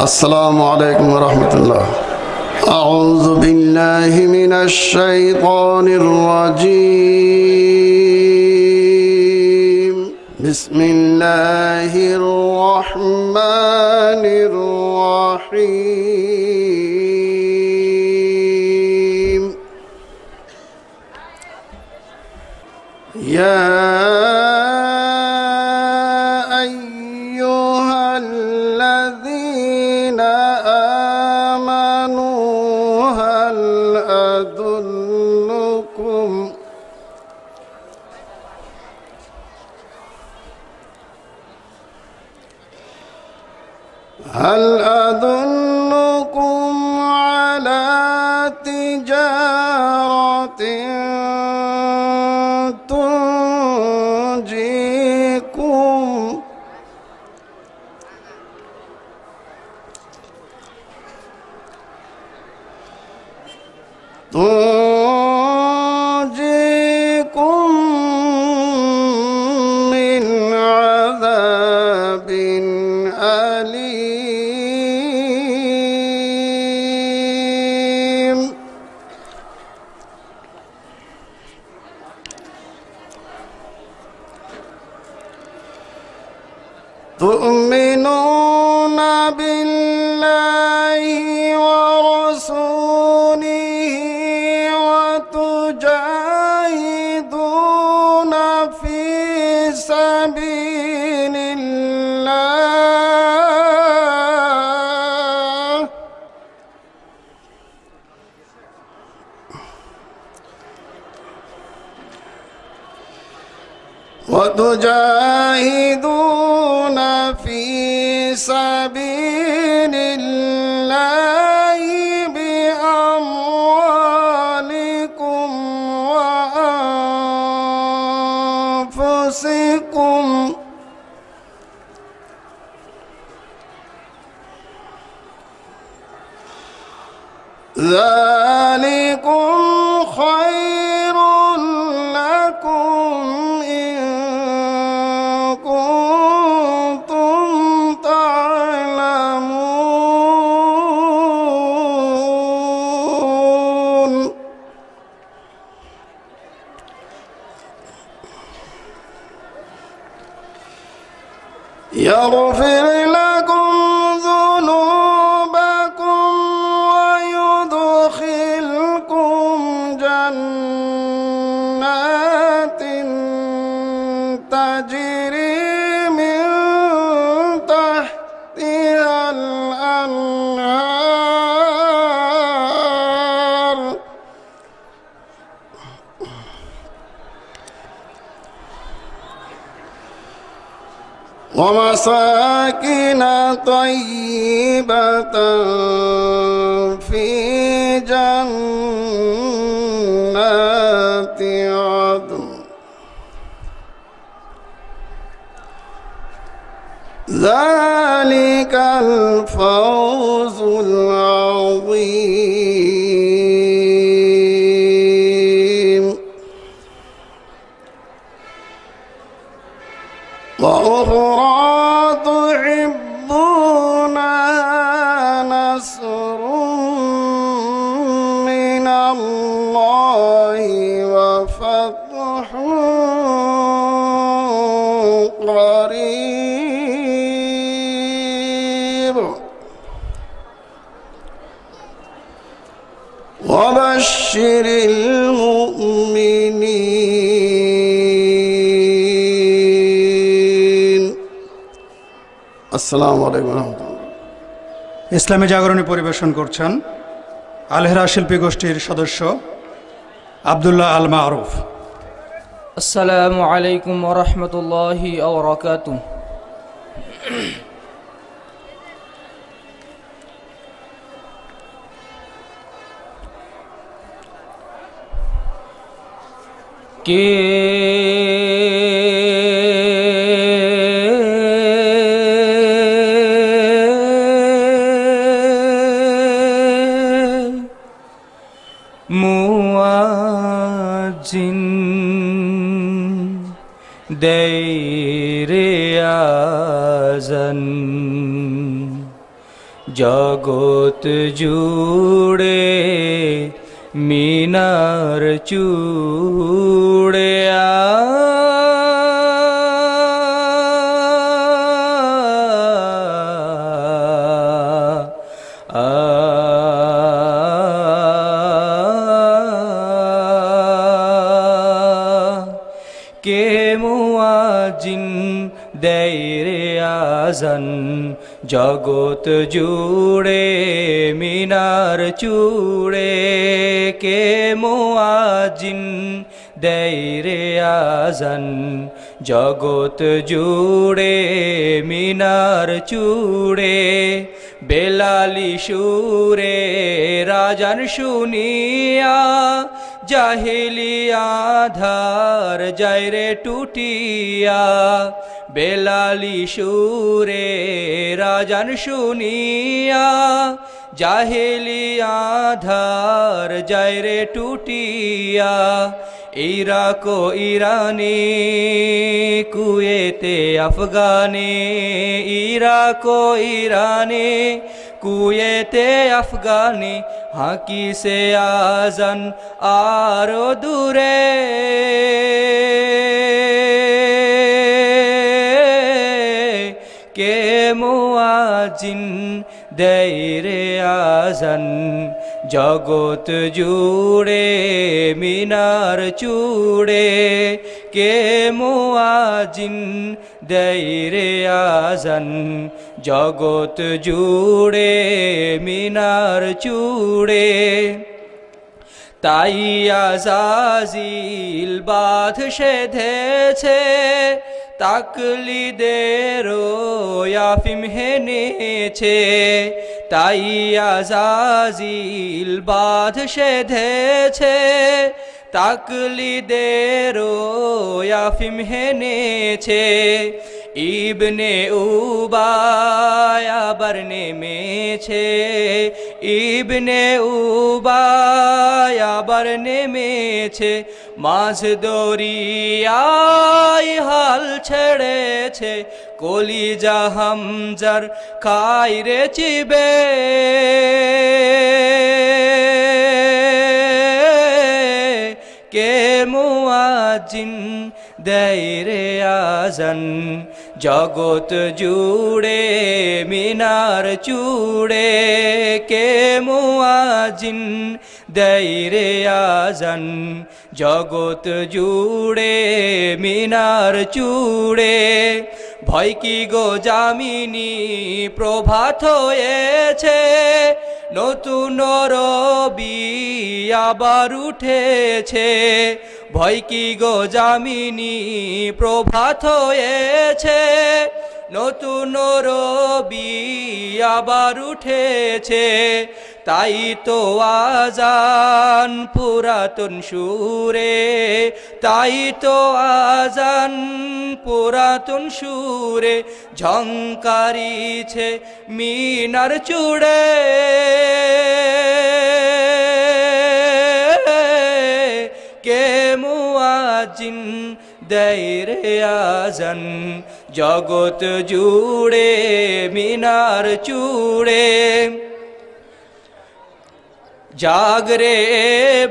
السلام عليكم ورحمة الله أعوذ بالله من الشيطان الرجيم بسم الله الرحمن الرحيم يا هل يجاهدون في سبيل الله بأموالكم وأنفسكم ذلك طيبة في جنات عدن ذلك الفوز العظيم ইসলামী জাগরণী পরিবেশন করছেন আলহেরা শিল্পী গোষ্ঠীর সদস্য আবদুল্লাহ আল মারুফ আসসালামু আলাইকুম রহমতুল্লাহি কে জগৎ জুড়ে মিনার চুড়ে কে মুয়াজিন দেয় রে আজান জগৎ জুড়ে সাজন জগত জুড়ে মিনার চুড়ে বেলালি সুরে রাজন শুনিয়া জাহিলি আধার যাইরে টুটিয়া বেলালি সুরে রাজন শুনিয়া জাহিলি আধার যাইরে টুটিয়া ইরাক ইরানি কুয়েতে আফগানে ইরাক ইরানি কুয়েতে আফগানি হাকি সে আজন আরো দূরে কে মোয়াজিন দেয় রে আজন জগত জুড়ে মিনার চুড়ে কে মোয়াজিন দৈরে আজন জগত জুড়ে মিনার চুড়ে তাই আজাজিল বাঁধ সেধেছে দেরো ইয়াফিম হেনেছে তাই আজাজিল বাঁধ সেধেছে দেরো আফিম হেনেছে ইবনে উবায় আবার নেমেছে ইবনে উবায় আবার নেমেছে মাঝ দরিয়ায় হাল ছেড়েছে কলিজা হামজার রে চিবে কে মুয়াজিন দেয় আজন জগত জুড়ে মিনার চুড়ে কে মুআজিন দেয় আজন জগত জুড়ে মিনার চুড়ে ভয় কি গো জামিনী প্রভাত হয়েছে নতুন রবি আবার উঠেছে ভয় কি গো জামিনী প্রভাত হয়েছে নতুন রবি আবার উঠেছে তাই তো আজান পুরাতন সুরে তাই তো আজান পুরাতন সুরে ঝংকারিছে মিনার চূড়ে কে মুয়াজিন দেয়ের আজান জগৎ জুড়ে মিনার চুড়ে जागरे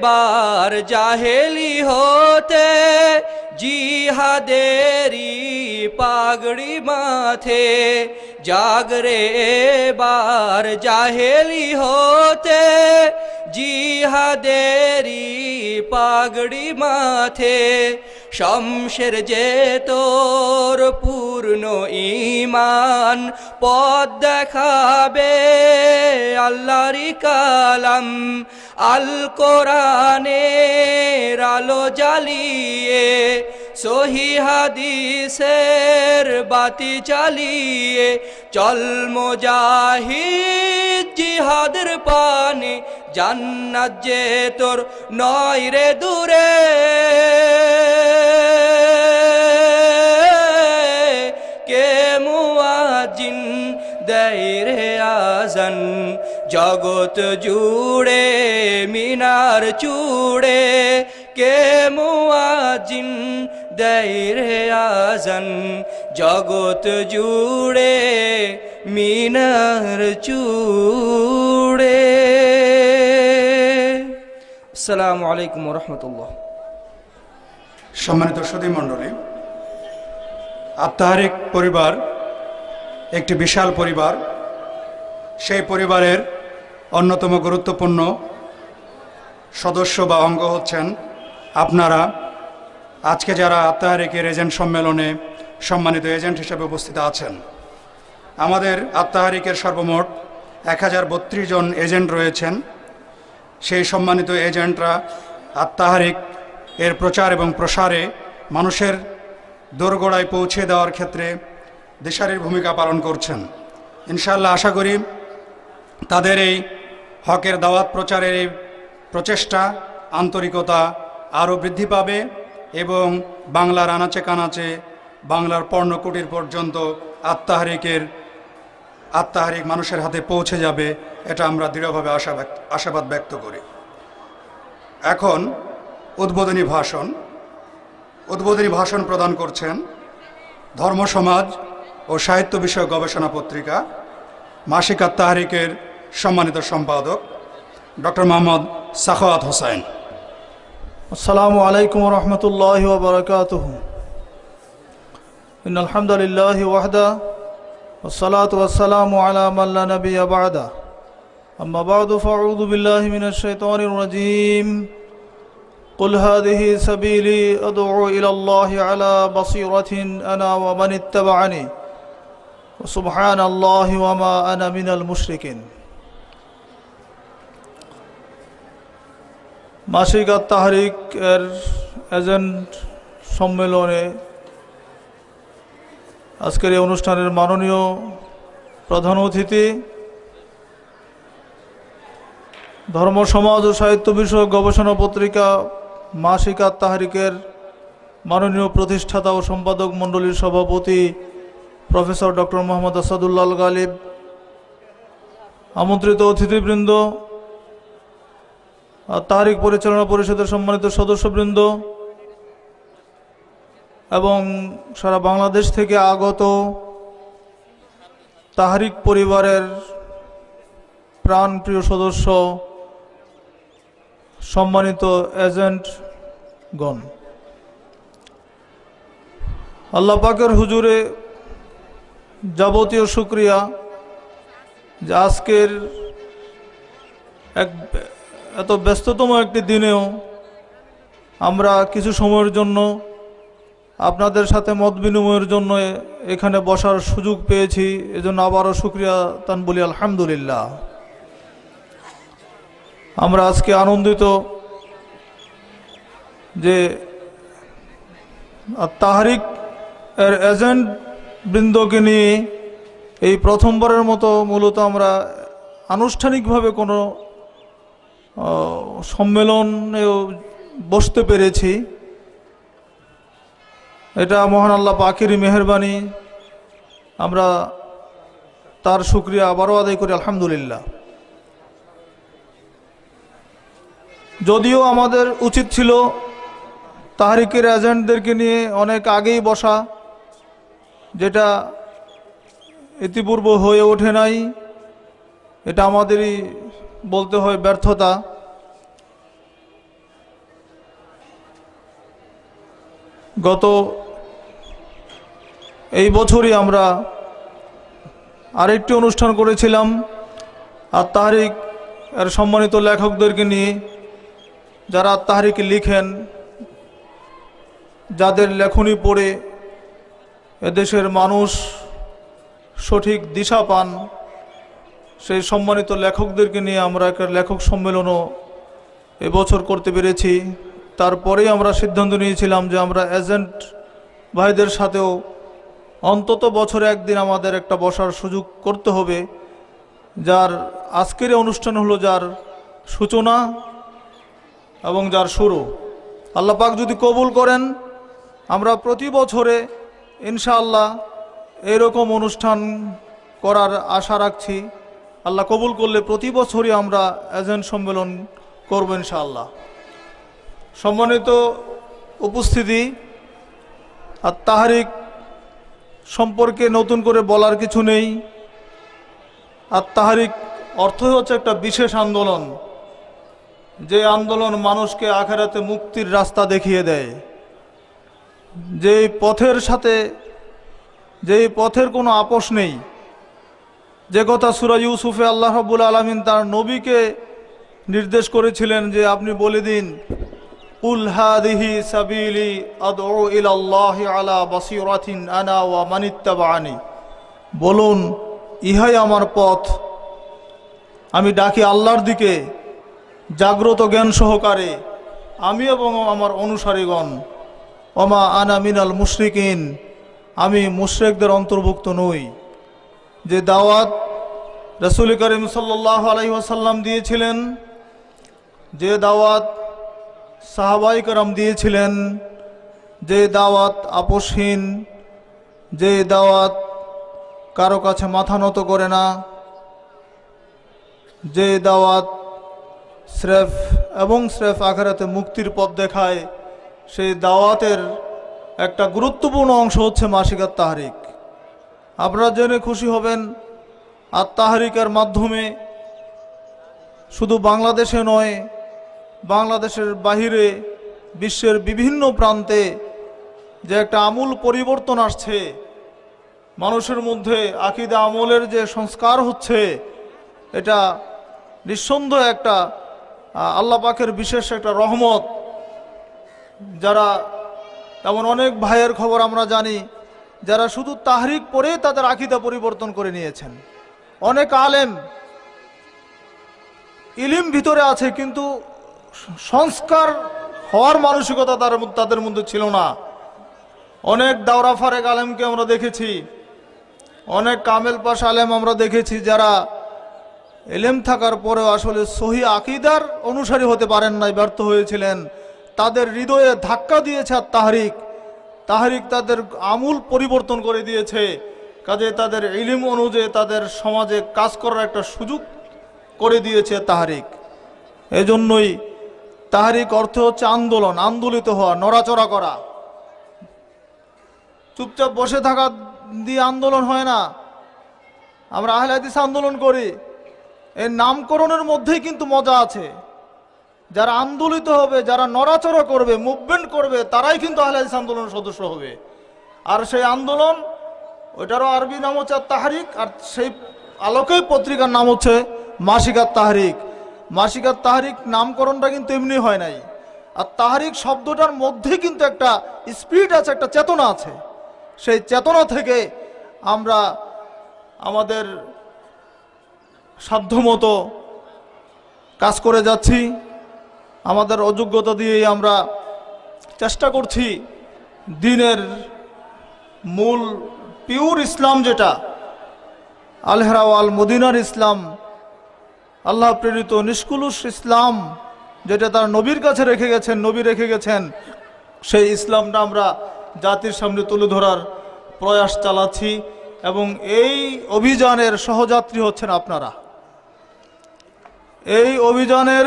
बार जाहेली होते जिहादेरी पागड़ी माथे जागरे बार जाहेली होते জিহাদেরি পাগড়ি মাথে শমশের যে তোর পূর্ণ ইমান পদ দেখাবে আল্লাহরি কালাম আল কোরআনের আলো জ্বালিয়ে সহি হাদিসের বাতি চালিয়ে চল মোজাহিদ জিহাদের পানি জান্নাত যে তোর নয় রে দূরে কে মুয়াজিন দেয় রে আজান জগত জুড়ে মিনার চুড়ে কে মুয়াজিন দেয় রে আজান জগত জুড়ে মিনার চুড়ে সালাম আলাইকুম রহমতুল্লাহ সম্মানিত সদী মণ্ডলী আত্মাহারিক পরিবার একটি বিশাল পরিবার সেই পরিবারের অন্যতম গুরুত্বপূর্ণ সদস্য বা অঙ্গ হচ্ছেন আপনারা আজকে যারা আত্মাহারিকের এজেন্ট সম্মেলনে সম্মানিত এজেন্ট হিসেবে উপস্থিত আছেন আমাদের আত্মাহারিকের সর্বমোট এক জন এজেন্ট রয়েছেন সেই সম্মানিত এজেন্টরা আত্মাহারিক এর প্রচার এবং প্রসারে মানুষের দোরগোড়ায় পৌঁছে দেওয়ার ক্ষেত্রে দেশারির ভূমিকা পালন করছেন ইনশাল্লাহ আশা করি তাদের এই হকের দাওয়াত প্রচারের এই প্রচেষ্টা আন্তরিকতা আরও বৃদ্ধি পাবে এবং বাংলার আনাচে কানাচে বাংলার পর্ণকুটির পর্যন্ত আত্মাহারিকের আত্মাহারিক মানুষের হাতে পৌঁছে যাবে এটা আমরা দৃঢ়ভাবে আশা আশাবাদ ব্যক্ত করি এখন উদ্বোধনী ভাষণ উদ্বোধনী ভাষণ প্রদান করছেন ধর্ম সমাজ ও সাহিত্য বিষয়ক গবেষণা পত্রিকা মাসিক আত্মাহারিকের সম্মানিত সম্পাদক ডক্টর মোহাম্মদ সাখওয়াত হোসেন আসসালামু আলাইকুম রহমতুল্লাহ বরকাত ইন আলহামদুলিল্লাহ ওয়াহদা والصلاة والسلام على من لا نبي بعده أما بعد فأعوذ بالله من الشيطان الرجيم قل هذه سبيلي أدعو إلى الله على بصيرة أنا ومن اتبعني وسبحان الله وما أنا من المشركين মাসিক আত্মাহারিক এর এজেন্ট সম্মেলনে আজকের এই অনুষ্ঠানের মাননীয় প্রধান অতিথি ধর্ম সমাজ ও সাহিত্য বিষয়ক গবেষণা পত্রিকা মাসিকা তাহারিকের মাননীয় প্রতিষ্ঠাতা ও সম্পাদক মণ্ডলীর সভাপতি প্রফেসর ডক্টর মোহাম্মদ আসাদুল্লাহ গালিব আমন্ত্রিত অতিথিবৃন্দ তাহারিক পরিচালনা পরিষদের সম্মানিত সদস্যবৃন্দ এবং সারা বাংলাদেশ থেকে আগত তাহারিক পরিবারের প্রাণপ্রিয় সদস্য সম্মানিত এজেন্ট গণ আল্লাপাকের হুজুরে যাবতীয় শুক্রিয়া যে আজকের এক এত ব্যস্ততম একটি দিনেও আমরা কিছু সময়ের জন্য আপনাদের সাথে মত বিনিময়ের জন্য এখানে বসার সুযোগ পেয়েছি এজন্য আবারও সুক্রিয়া তান বলি আলহামদুলিল্লাহ আমরা আজকে আনন্দিত যে তাহারিক এর এজেন্ট বৃন্দকে নিয়ে এই প্রথমবারের মতো মূলত আমরা আনুষ্ঠানিকভাবে কোনো সম্মেলনেও বসতে পেরেছি এটা মহান আল্লাহ পাখির মেহরবানি আমরা তার শুক্রিয়া আবারও আদায় করি আলহামদুলিল্লাহ যদিও আমাদের উচিত ছিল তাহারিকের এজেন্টদেরকে নিয়ে অনেক আগেই বসা যেটা ইতিপূর্ব হয়ে ওঠে নাই এটা আমাদেরই বলতে হয় ব্যর্থতা গত এই বছরই আমরা আরেকটি অনুষ্ঠান করেছিলাম আর তাহারিক এর সম্মানিত লেখকদেরকে নিয়ে যারা তাহারিক লিখেন যাদের লেখনী পড়ে এদেশের মানুষ সঠিক দিশা পান সেই সম্মানিত লেখকদেরকে নিয়ে আমরা একটা লেখক সম্মেলনও এবছর করতে পেরেছি তারপরেই আমরা সিদ্ধান্ত নিয়েছিলাম যে আমরা এজেন্ট ভাইদের সাথেও অন্তত বছরে একদিন আমাদের একটা বসার সুযোগ করতে হবে যার আজকের অনুষ্ঠান হলো যার সূচনা এবং যার শুরু আল্লাপাক যদি কবুল করেন আমরা প্রতি বছরে ইনশাআল্লাহ এরকম অনুষ্ঠান করার আশা রাখছি আল্লাহ কবুল করলে প্রতি বছরই আমরা এজেন্ট সম্মেলন করবো ইনশাআল্লাহ সম্মানিত উপস্থিতি আর তাহারিক সম্পর্কে নতুন করে বলার কিছু নেই আর তাহারিক অর্থ হচ্ছে একটা বিশেষ আন্দোলন যে আন্দোলন মানুষকে আখেরাতে মুক্তির রাস্তা দেখিয়ে দেয় যেই পথের সাথে যেই পথের কোনো আপোষ নেই যে কথা সুরা ইউসুফে আল্লাহ রবুল আলমিন তার নবীকে নির্দেশ করেছিলেন যে আপনি বলে দিন قل هذه سبيلي أدعو إلى الله على بصيرة أنا ومن বলুন ইহাই আমার পথ আমি ডাকি আল্লাহর দিকে জাগ্রত জ্ঞান সহকারে আমি এবং আমার অনুসারীগণ অমা আনা মিনাল মুশরিকিন আমি মুশরেকদের অন্তর্ভুক্ত নই যে দাওয়াত রসুল করিম সাল্লাহ ওসাল্লাম দিয়েছিলেন যে দাওয়াত সাহাবাই করাম দিয়েছিলেন যে দাওয়াত আপসহীন যে দাওয়াত কারো কাছে মাথা নত করে না যে দাওয়াত স্রেফ এবং স্রেফ আখেরাতে মুক্তির পথ দেখায় সেই দাওয়াতের একটা গুরুত্বপূর্ণ অংশ হচ্ছে মাসিকার তাহারিক আপনারা জেনে খুশি হবেন আর তাহারিকের মাধ্যমে শুধু বাংলাদেশে নয় বাংলাদেশের বাহিরে বিশ্বের বিভিন্ন প্রান্তে যে একটা আমূল পরিবর্তন আসছে মানুষের মধ্যে আকিদা আমলের যে সংস্কার হচ্ছে এটা নিঃসন্দেহ একটা আল্লাহ পাকের বিশেষ একটা রহমত যারা এমন অনেক ভাইয়ের খবর আমরা জানি যারা শুধু তাহরিক পরে তাদের আকিদা পরিবর্তন করে নিয়েছেন অনেক আলেম ইলিম ভিতরে আছে কিন্তু সংস্কার হওয়ার মানসিকতা তার তাদের মধ্যে ছিল না অনেক দাওরা ফারেক আলেমকে আমরা দেখেছি অনেক কামেল পাশ আলেম আমরা দেখেছি যারা এলেম থাকার পরেও আসলে সহি আকিদার অনুসারী হতে পারেন নাই ব্যর্থ হয়েছিলেন তাদের হৃদয়ে ধাক্কা দিয়েছে আর তাহারিক তাহারিক তাদের আমূল পরিবর্তন করে দিয়েছে কাজে তাদের ইলিম অনুযায়ী তাদের সমাজে কাজ করার একটা সুযোগ করে দিয়েছে তাহারিক এজন্যই তাহারিক অর্থ হচ্ছে আন্দোলন আন্দোলিত হওয়া নড়াচড়া করা চুপচাপ বসে থাকা দিয়ে আন্দোলন হয় না আমরা আহলাদিস আন্দোলন করি এর নামকরণের মধ্যেই কিন্তু মজা আছে যারা আন্দোলিত হবে যারা নড়াচড়া করবে মুভমেন্ট করবে তারাই কিন্তু আহলাদিস আন্দোলনের সদস্য হবে আর সেই আন্দোলন ওইটারও আরবি নাম হচ্ছে তাহারিক আর সেই আলোকেই পত্রিকার নাম হচ্ছে মাসিকার তাহারিক মাসিক আর তাহারিক নামকরণটা কিন্তু এমনি হয় নাই আর তাহারিক শব্দটার মধ্যে কিন্তু একটা স্পিড আছে একটা চেতনা আছে সেই চেতনা থেকে আমরা আমাদের সাধ্যমতো কাজ করে যাচ্ছি আমাদের অযোগ্যতা দিয়েই আমরা চেষ্টা করছি দিনের মূল পিওর ইসলাম যেটা আলহেরা আল মদিনার ইসলাম আল্লাহ প্রেরিত নিষ্কুলুষ ইসলাম যেটা তার নবীর কাছে রেখে গেছেন নবী রেখে গেছেন সেই ইসলামটা আমরা জাতির সামনে তুলে ধরার প্রয়াস চালাচ্ছি এবং এই অভিযানের সহযাত্রী হচ্ছেন আপনারা এই অভিযানের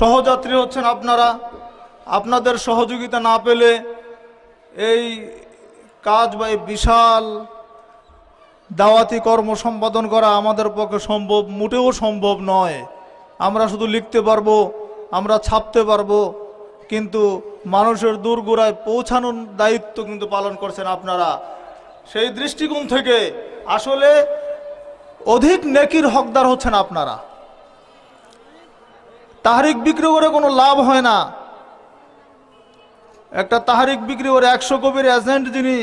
সহযাত্রী হচ্ছেন আপনারা আপনাদের সহযোগিতা না পেলে এই কাজ বা এই বিশাল দাওয়াতি কর্ম সম্পাদন করা আমাদের পক্ষে সম্ভব মোটেও সম্ভব নয় আমরা শুধু লিখতে পারবো আমরা ছাপতে পারবো কিন্তু মানুষের গোড়ায় পৌঁছানোর দায়িত্ব কিন্তু পালন করছেন আপনারা সেই দৃষ্টিকোণ থেকে আসলে অধিক নেকির হকদার হচ্ছেন আপনারা তাহারিক বিক্রি করে কোনো লাভ হয় না একটা তাহারিক বিক্রি করে একশো কপির এজেন্ট যিনি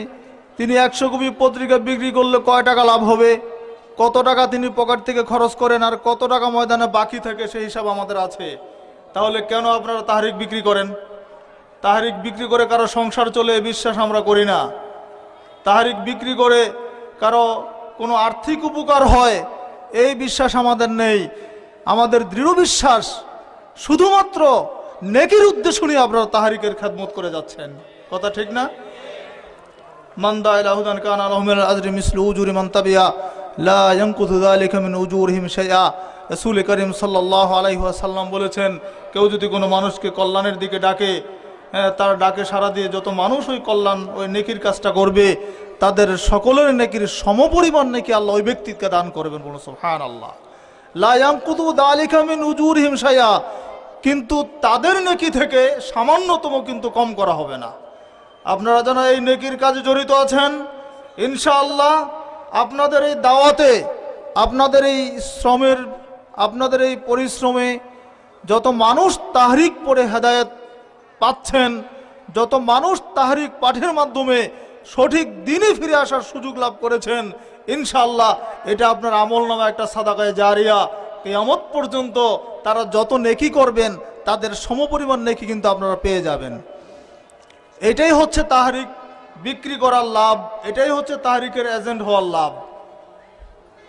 তিনি একশো কপি পত্রিকা বিক্রি করলে কয় টাকা লাভ হবে কত টাকা তিনি পকেট থেকে খরচ করেন আর কত টাকা ময়দানে বাকি থাকে সেই হিসাব আমাদের আছে তাহলে কেন আপনারা তাহারিক বিক্রি করেন তাহারিক বিক্রি করে কারো সংসার চলে বিশ্বাস আমরা করি না তাহারিক বিক্রি করে কারো কোনো আর্থিক উপকার হয় এই বিশ্বাস আমাদের নেই আমাদের দৃঢ় বিশ্বাস শুধুমাত্র নেকির উদ্দেশ্য নিয়ে আপনারা তাহারিকের খেদমত করে যাচ্ছেন কথা ঠিক না من دعا الى هدى كان له من الاجر مثل اجور من تبعه لا ينقص ذلك من اجورهم شيئا রসুল করিম সাল্লাহ সাল্লাম বলেছেন কেউ যদি কোনো মানুষকে কল্যাণের দিকে ডাকে হ্যাঁ, তার ডাকে সারা দিয়ে যত মানুষ ওই কল্যাণ ওই নেকির কাজটা করবে তাদের সকলের নেকির সমপরিমাণ নেকি আল্লাহ ওই ব্যক্তিকে দান করবেন বলুন হ্যাঁ আল্লাহ লায়ামকুতু দালিখামিন উজুর হিমসায়া কিন্তু তাদের নেকি থেকে সামান্যতম কিন্তু কম করা হবে না আপনারা যেন এই নেকির কাজে জড়িত আছেন ইনশাআল্লাহ আপনাদের এই দাওয়াতে আপনাদের এই শ্রমের আপনাদের এই পরিশ্রমে যত মানুষ তাহরিক পড়ে হেদায়ত পাচ্ছেন যত মানুষ তাহরিক পাঠের মাধ্যমে সঠিক দিনে ফিরে আসার সুযোগ লাভ করেছেন ইনশাল্লাহ এটা আপনার আমল নামে একটা সাদাকায় জারিয়া কেয়ামত পর্যন্ত তারা যত নেকি করবেন তাদের সমপরিমাণ নেকি কিন্তু আপনারা পেয়ে যাবেন এটাই হচ্ছে তাহারিক বিক্রি করার লাভ এটাই হচ্ছে তাহারিকের এজেন্ট হওয়ার লাভ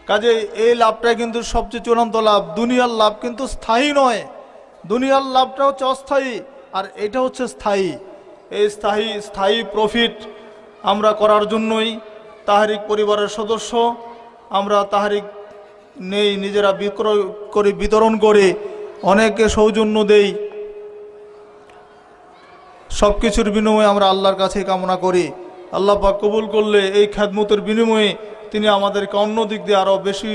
কাজে এই লাভটাই কিন্তু সবচেয়ে চূড়ান্ত লাভ দুনিয়ার লাভ কিন্তু স্থায়ী নয় দুনিয়ার লাভটা হচ্ছে অস্থায়ী আর এটা হচ্ছে স্থায়ী এই স্থায়ী স্থায়ী প্রফিট আমরা করার জন্যই তাহারিক পরিবারের সদস্য আমরা তাহারিক নেই নিজেরা বিক্রয় করে বিতরণ করে অনেকে সৌজন্য দেই সব কিছুর বিনিময়ে আমরা আল্লাহর কাছে কামনা করি আল্লাহ পাক কবুল করলে এই খ্যাদমতের বিনিময়ে তিনি আমাদেরকে অন্য দিক দিয়ে আরও বেশি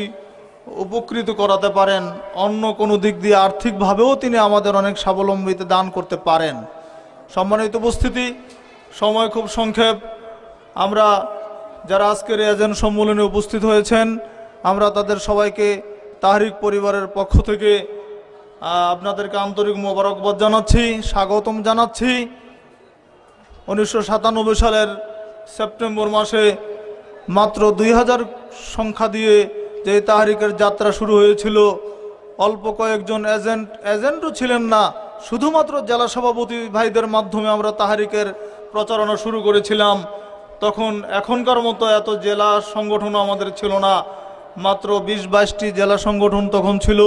উপকৃত করাতে পারেন অন্য কোনো দিক দিয়ে আর্থিকভাবেও তিনি আমাদের অনেক স্বাবলম্বীতে দান করতে পারেন সম্মানিত উপস্থিতি সময় খুব সংক্ষেপ আমরা যারা আজকের এজেন্ট সম্মেলনে উপস্থিত হয়েছেন আমরা তাদের সবাইকে তাহরিক পরিবারের পক্ষ থেকে আপনাদেরকে আন্তরিক মোবারকবাদ জানাচ্ছি স্বাগতম জানাচ্ছি উনিশশো সালের সেপ্টেম্বর মাসে মাত্র দুই হাজার সংখ্যা দিয়ে যে তাহারিকের যাত্রা শুরু হয়েছিল অল্প কয়েকজন এজেন্ট এজেন্টও ছিলেন না শুধুমাত্র জেলা সভাপতি ভাইদের মাধ্যমে আমরা তাহারিকের প্রচারণা শুরু করেছিলাম তখন এখনকার মতো এত জেলা সংগঠনও আমাদের ছিল না মাত্র বিশ বাইশটি জেলা সংগঠন তখন ছিল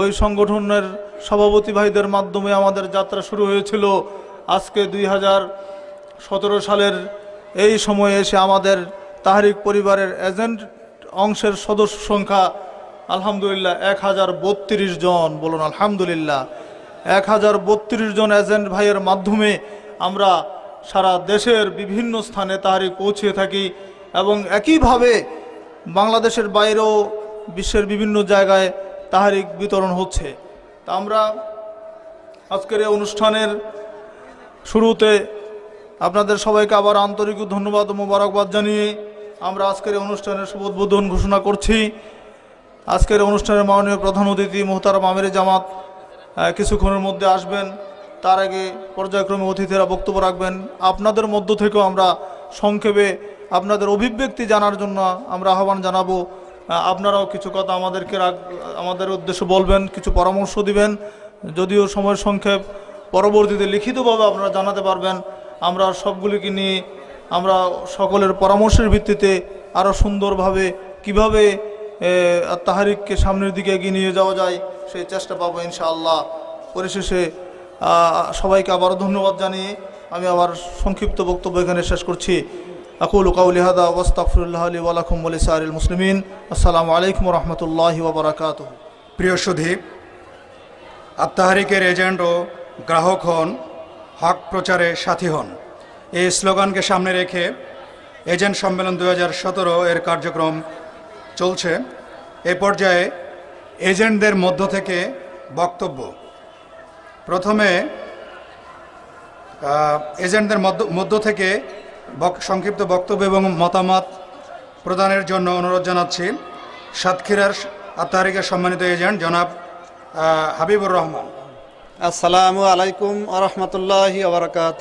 ওই সংগঠনের সভাপতি ভাইদের মাধ্যমে আমাদের যাত্রা শুরু হয়েছিল আজকে দুই সতেরো সালের এই সময়ে এসে আমাদের তাহারিক পরিবারের এজেন্ট অংশের সদস্য সংখ্যা আলহামদুলিল্লাহ এক হাজার বত্রিশ জন বলুন আলহামদুলিল্লাহ এক হাজার বত্রিশ জন এজেন্ট ভাইয়ের মাধ্যমে আমরা সারা দেশের বিভিন্ন স্থানে তাহারি পৌঁছে থাকি এবং একইভাবে বাংলাদেশের বাইরেও বিশ্বের বিভিন্ন জায়গায় তাহারিক বিতরণ হচ্ছে তা আমরা আজকের অনুষ্ঠানের শুরুতে আপনাদের সবাইকে আবার আন্তরিক ধন্যবাদ ও মোবারকবাদ জানিয়ে আমরা আজকের অনুষ্ঠানের শুভ উদ্বোধন ঘোষণা করছি আজকের অনুষ্ঠানের মাননীয় প্রধান অতিথি মোহতারাম আমির জামাত কিছুক্ষণের মধ্যে আসবেন তার আগে পর্যায়ক্রমে অতিথিরা বক্তব্য রাখবেন আপনাদের মধ্য থেকেও আমরা সংক্ষেপে আপনাদের অভিব্যক্তি জানার জন্য আমরা আহ্বান জানাবো আপনারাও কিছু কথা আমাদেরকে আমাদের উদ্দেশ্য বলবেন কিছু পরামর্শ দিবেন যদিও সময় সংক্ষেপ পরবর্তীতে লিখিতভাবে আপনারা জানাতে পারবেন আমরা সবগুলিকে নিয়ে আমরা সকলের পরামর্শের ভিত্তিতে আরও সুন্দরভাবে কিভাবে তাহারিককে সামনের দিকে এগিয়ে নিয়ে যাওয়া যায় সেই চেষ্টা পাবো ইনশাআল্লাহ পরিশেষে সবাইকে আবারও ধন্যবাদ জানিয়ে আমি আবার সংক্ষিপ্ত বক্তব্য এখানে শেষ করছি আকুল কাউলিহাদা ওয়াস্তাফরুল্লাহ আলী ওয়ালাকুম মুসলিমিন আসসালামু আলাইকুম রহমতুল্লাহ ওবরাকাত প্রিয় সুধীপ আত্মাহারিকের এজেন্ট ও গ্রাহক হন হক প্রচারে সাথী হন এই স্লোগানকে সামনে রেখে এজেন্ট সম্মেলন দু এর কার্যক্রম চলছে এ পর্যায়ে এজেন্টদের মধ্য থেকে বক্তব্য প্রথমে এজেন্টদের মধ্য থেকে সংক্ষিপ্ত বক্তব্য এবং মতামত প্রদানের জন্য অনুরোধ জানাচ্ছি সাতক্ষীরার আত্মাহারিকের সম্মানিত এজেন্ট জনাব হাবিবুর রহমান আসসালামু আলাইকুম আরহামতুল্লাহ ওবরকাত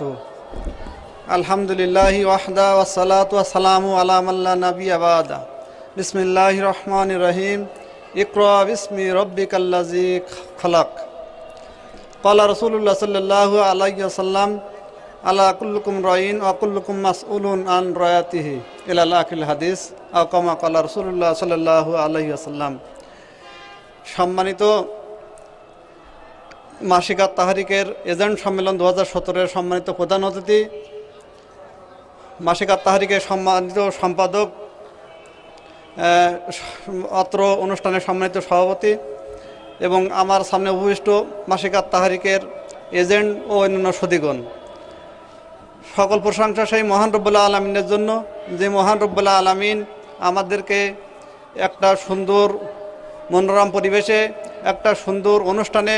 আলহামদুলিল্লাহ ওয়াহদা ওসালাত ওসালামু আলামাল্লা নবী আবাদা বিসমিল্লাহ রহমান রহিম ইকরা বিসমি রব্বিকাল্লাজি খলাক কলা রসুল্লাহ সাল্লাহ আলাইসাল্লাম আল্লাহ কুল্লুকুম রইন অকুল্লুকুম মাসউলুন আন রয়াতিহি ইলাল আকিল হাদিস আকমা কলা রসুল্লাহ সাল্লাহ আলাইসাল্লাম সম্মানিত মাসিকা তাহারিকের এজেন্ট সম্মেলন দু হাজার সম্মানিত প্রধান অতিথি মাসিকা তাহারিকের সম্মানিত সম্পাদক অত্র অনুষ্ঠানের সম্মানিত সভাপতি এবং আমার সামনে উপবিষ্ট মাসিক তাহারিকের এজেন্ট ও অন্যান্য সদীগণ সকল প্রশংসা সেই মহান রব্বুল্লা আলমিনের জন্য যে মহান রব্বুল্লা আলমিন আমাদেরকে একটা সুন্দর মনোরম পরিবেশে একটা সুন্দর অনুষ্ঠানে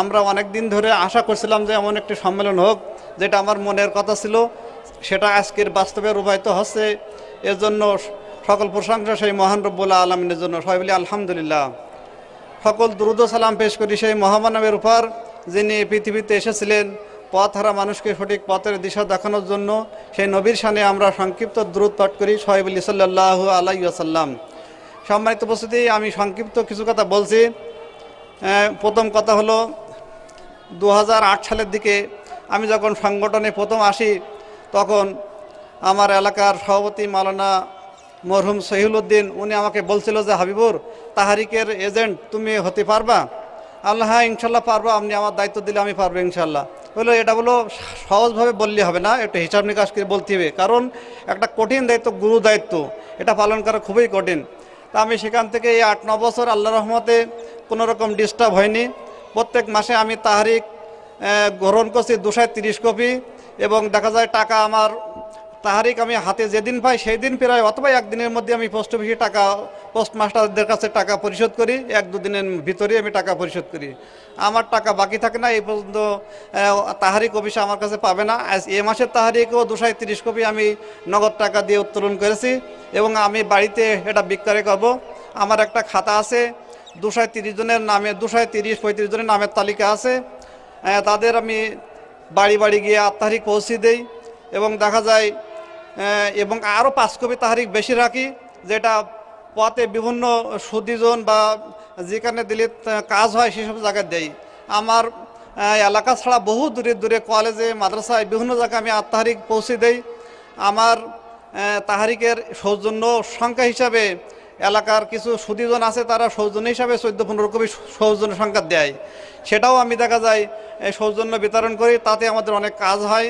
আমরা অনেক দিন ধরে আশা করছিলাম যে এমন একটি সম্মেলন হোক যেটা আমার মনের কথা ছিল সেটা আজকের বাস্তবে রূপায়িত হচ্ছে এর জন্য সকল প্রশংসা সেই মহান রব্বুল্লা আলমিনের জন্য সবাই বলি আলহামদুলিল্লাহ সকল দ্রুত সালাম পেশ করি সেই মহামানবের উপর যিনি পৃথিবীতে এসেছিলেন পথ হারা মানুষকে সঠিক পথের দিশা দেখানোর জন্য সেই নবীর সানে আমরা সংক্ষিপ্ত দ্রুত পাঠ করি সহেব সাল্লাহ আলাইসাল্লাম সম্মানিত উপস্থিতি আমি সংক্ষিপ্ত কিছু কথা বলছি প্রথম কথা হলো দু সালের দিকে আমি যখন সংগঠনে প্রথম আসি তখন আমার এলাকার সভাপতি মালানা মরহুম উদ্দিন উনি আমাকে বলছিল যে হাবিবুর তাহারিকের এজেন্ট তুমি হতে পারবা আল্লাহ হ্যাঁ ইনশাল্লাহ পারবো আপনি আমার দায়িত্ব দিলে আমি পারবো ইনশাল্লাহ বললো এটা বলো সহজভাবে বললে হবে না একটু হিসাব নিকাশ করে বলতে হবে কারণ একটা কঠিন দায়িত্ব গুরু দায়িত্ব এটা পালন করা খুবই কঠিন তা আমি সেখান থেকে এই আট ন বছর আল্লাহ রহমতে কোনো রকম ডিস্টার্ব হয়নি প্রত্যেক মাসে আমি তাহারিক গ্রহণ করছি দুশায় তিরিশ কপি এবং দেখা যায় টাকা আমার তাহারিক আমি হাতে যেদিন পাই সেই দিন প্রায় অথবা একদিনের মধ্যে আমি পোস্ট অফিসে টাকা পোস্ট মাস্টারদের কাছে টাকা পরিশোধ করি এক দুদিনের ভিতরে আমি টাকা পরিশোধ করি আমার টাকা বাকি থাকে না এই পর্যন্ত তাহারিক অফিসে আমার কাছে পাবে না এ মাসের তাহারিকও দুশো তিরিশ কপি আমি নগদ টাকা দিয়ে উত্তোলন করেছি এবং আমি বাড়িতে এটা বিক্রয় করব আমার একটা খাতা আছে দুশো তিরিশ জনের নামে দুশো তিরিশ পঁয়ত্রিশ জনের নামের তালিকা আছে তাদের আমি বাড়ি বাড়ি গিয়ে আত্মহারিক পৌঁছে দেই এবং দেখা যায় এবং আরও পাঁচ কপি তাহারিক বেশি রাখি যেটা পথে বিভিন্ন সুদিজন বা যেখানে দিলে কাজ হয় সেসব জায়গায় দেই আমার এলাকা ছাড়া বহু দূরে দূরে কলেজে মাদ্রাসায় বিভিন্ন জায়গায় আমি আত্মাহারিক পৌঁছে দেই আমার তাহারিকের সৌজন্য সংখ্যা হিসাবে এলাকার কিছু সুদীজন আছে তারা সৌজন্য হিসাবে চোদ্দ পনেরো কবি সৌজন্য সংখ্যা দেয় সেটাও আমি দেখা যায় সৌজন্য বিতরণ করি তাতে আমাদের অনেক কাজ হয়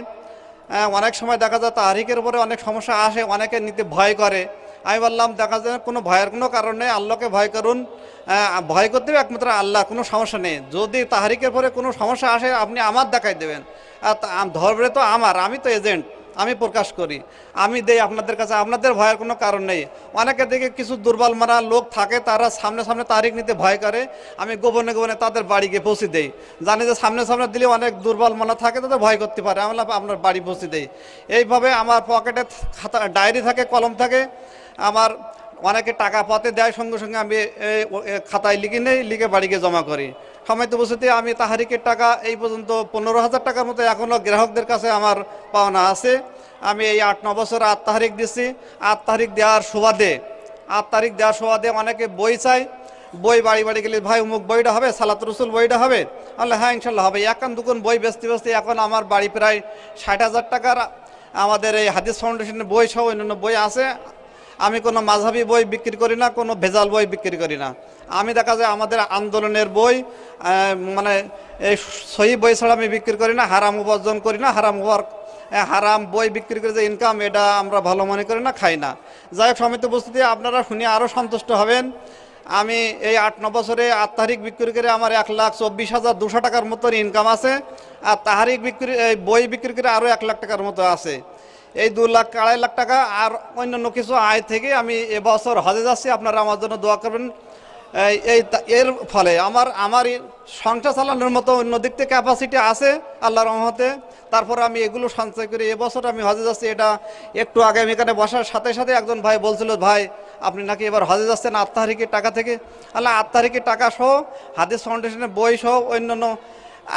হ্যাঁ, অনেক সময় দেখা যায় তারিখের উপরে অনেক সমস্যা আসে অনেকে নিতে ভয় করে আমি বললাম দেখা যায় কোনো ভয়ের কোনো কারণে আল্লাহকে ভয় করুন হ্যাঁ, ভয় করতে হবে একমাত্র আল্লাহ কোনো সমস্যা নেই যদি তাহারিকের পরে কোনো সমস্যা আসে আপনি আমার দেখাই দেবেন আর ধরবে তো আমার আমি তো এজেন্ট আমি প্রকাশ করি আমি দেই আপনাদের কাছে আপনাদের ভয়ের কোনো কারণ নেই অনেকে দেখে কিছু দুর্বল মারা লোক থাকে তারা সামনে সামনে তারিখ নিতে ভয় করে আমি গোপনে গোপনে তাদের বাড়ি গিয়ে পৌঁছে দেই জানি যে সামনে সামনে দিলে অনেক দুর্বল মনে থাকে তাদের ভয় করতে পারে আমরা আপনার বাড়ি পৌঁছে দেই এইভাবে আমার পকেটে খাতা ডায়েরি থাকে কলম থাকে আমার অনেকে টাকা পথে দেয় সঙ্গে সঙ্গে আমি খাতায় লিখে নেই লিখে বাড়িকে জমা করি সময়তে বসতে আমি তাহারিকের টাকা এই পর্যন্ত পনেরো হাজার টাকার মতো এখনও গ্রাহকদের কাছে আমার পাওনা আছে আমি এই আট ন বছর আট তারিখ দিছি আট তারিখ দেওয়ার সুবাদে আট তারিখ দেওয়ার সুবাদে অনেকে বই চায় বই বাড়ি বাড়ি গেলে ভাই অমুক বইটা হবে সালাত রসুল বইটা হবে তাহলে হ্যাঁ ইনশাল্লাহ হবে একান দুকুন বই বেসতে বেসতে এখন আমার বাড়ি প্রায় ষাট হাজার টাকার আমাদের এই হাদিস ফাউন্ডেশনের বই সহ অন্যান্য বই আছে আমি কোনো মাঝাবি বই বিক্রি করি না কোনো ভেজাল বই বিক্রি করি না আমি দেখা যায় আমাদের আন্দোলনের বই মানে এই সহি বই ছাড়া আমি বিক্রি করি না হারাম উপার্জন করি না হারাম হওয়ার হারাম বই বিক্রি করে যে ইনকাম এটা আমরা ভালো মনে করি না খাই না যাই হোক সমিত বস্তুতে আপনারা শুনে আরও সন্তুষ্ট হবেন আমি এই আট ন বছরে আট তারিখ বিক্রি করে আমার এক লাখ চব্বিশ হাজার দুশো টাকার মতন ইনকাম আছে আর তাহারিক বিক্রি বই বিক্রি করে আরও এক লাখ টাকার মতো আছে এই দু লাখ আড়াই লাখ টাকা আর অন্যান্য কিছু আয় থেকে আমি এবছর হজে যাচ্ছি আপনারা আমার জন্য দোয়া করবেন এই এর ফলে আমার আমার সংসার চালানোর মতো অন্য দিক থেকে ক্যাপাসিটি আছে আল্লাহ রহমতে তারপর আমি এগুলো সঞ্চয় করি এবছর আমি হজে যাচ্ছি এটা একটু আগে আমি এখানে বসার সাথে সাথে একজন ভাই বলছিল ভাই আপনি নাকি এবার হজে যাচ্ছেন আত্মহারিকের টাকা থেকে আল্লাহ আত্মহারিকের টাকা সহ হাদিস ফাউন্ডেশনের বই সহ অন্যান্য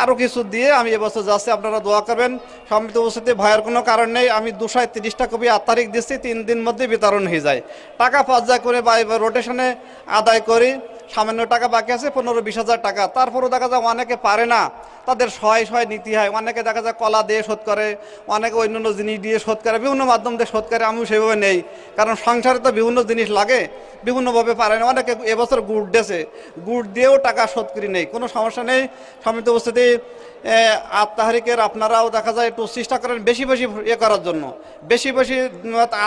আরও কিছু দিয়ে আমি এবছর যাচ্ছি আপনারা দোয়া করবেন সম্মিলিত উপস্থিতি ভয়ের কোনো কারণ নেই আমি দুশোয় তিরিশটা কপি আট তারিখ দিচ্ছি তিন দিন মধ্যে বিতরণ হয়ে যায় টাকা পর্যায় করে বা রোটেশনে আদায় করি সামান্য টাকা বাকি আছে পনেরো বিশ হাজার টাকা তারপরও দেখা যায় অনেকে পারে না তাদের সহায় সহায় নীতি হয় অনেকে দেখা যায় কলা দিয়ে শোধ করে অনেকে অন্যান্য জিনিস দিয়ে শোধ করে বিভিন্ন মাধ্যম দিয়ে শোধ করে আমিও সেভাবে নেই কারণ সংসারে তো বিভিন্ন জিনিস লাগে বিভিন্নভাবে পারে না অনেকে এবছর গুড় দিয়েছে গুড় দিয়েও টাকা শোধ করি নেই কোনো সমস্যা নেই সমিত উপস্থিতি আত্মহারিকের আপনারাও দেখা যায় একটু চেষ্টা করেন বেশি বেশি ইয়ে করার জন্য বেশি বেশি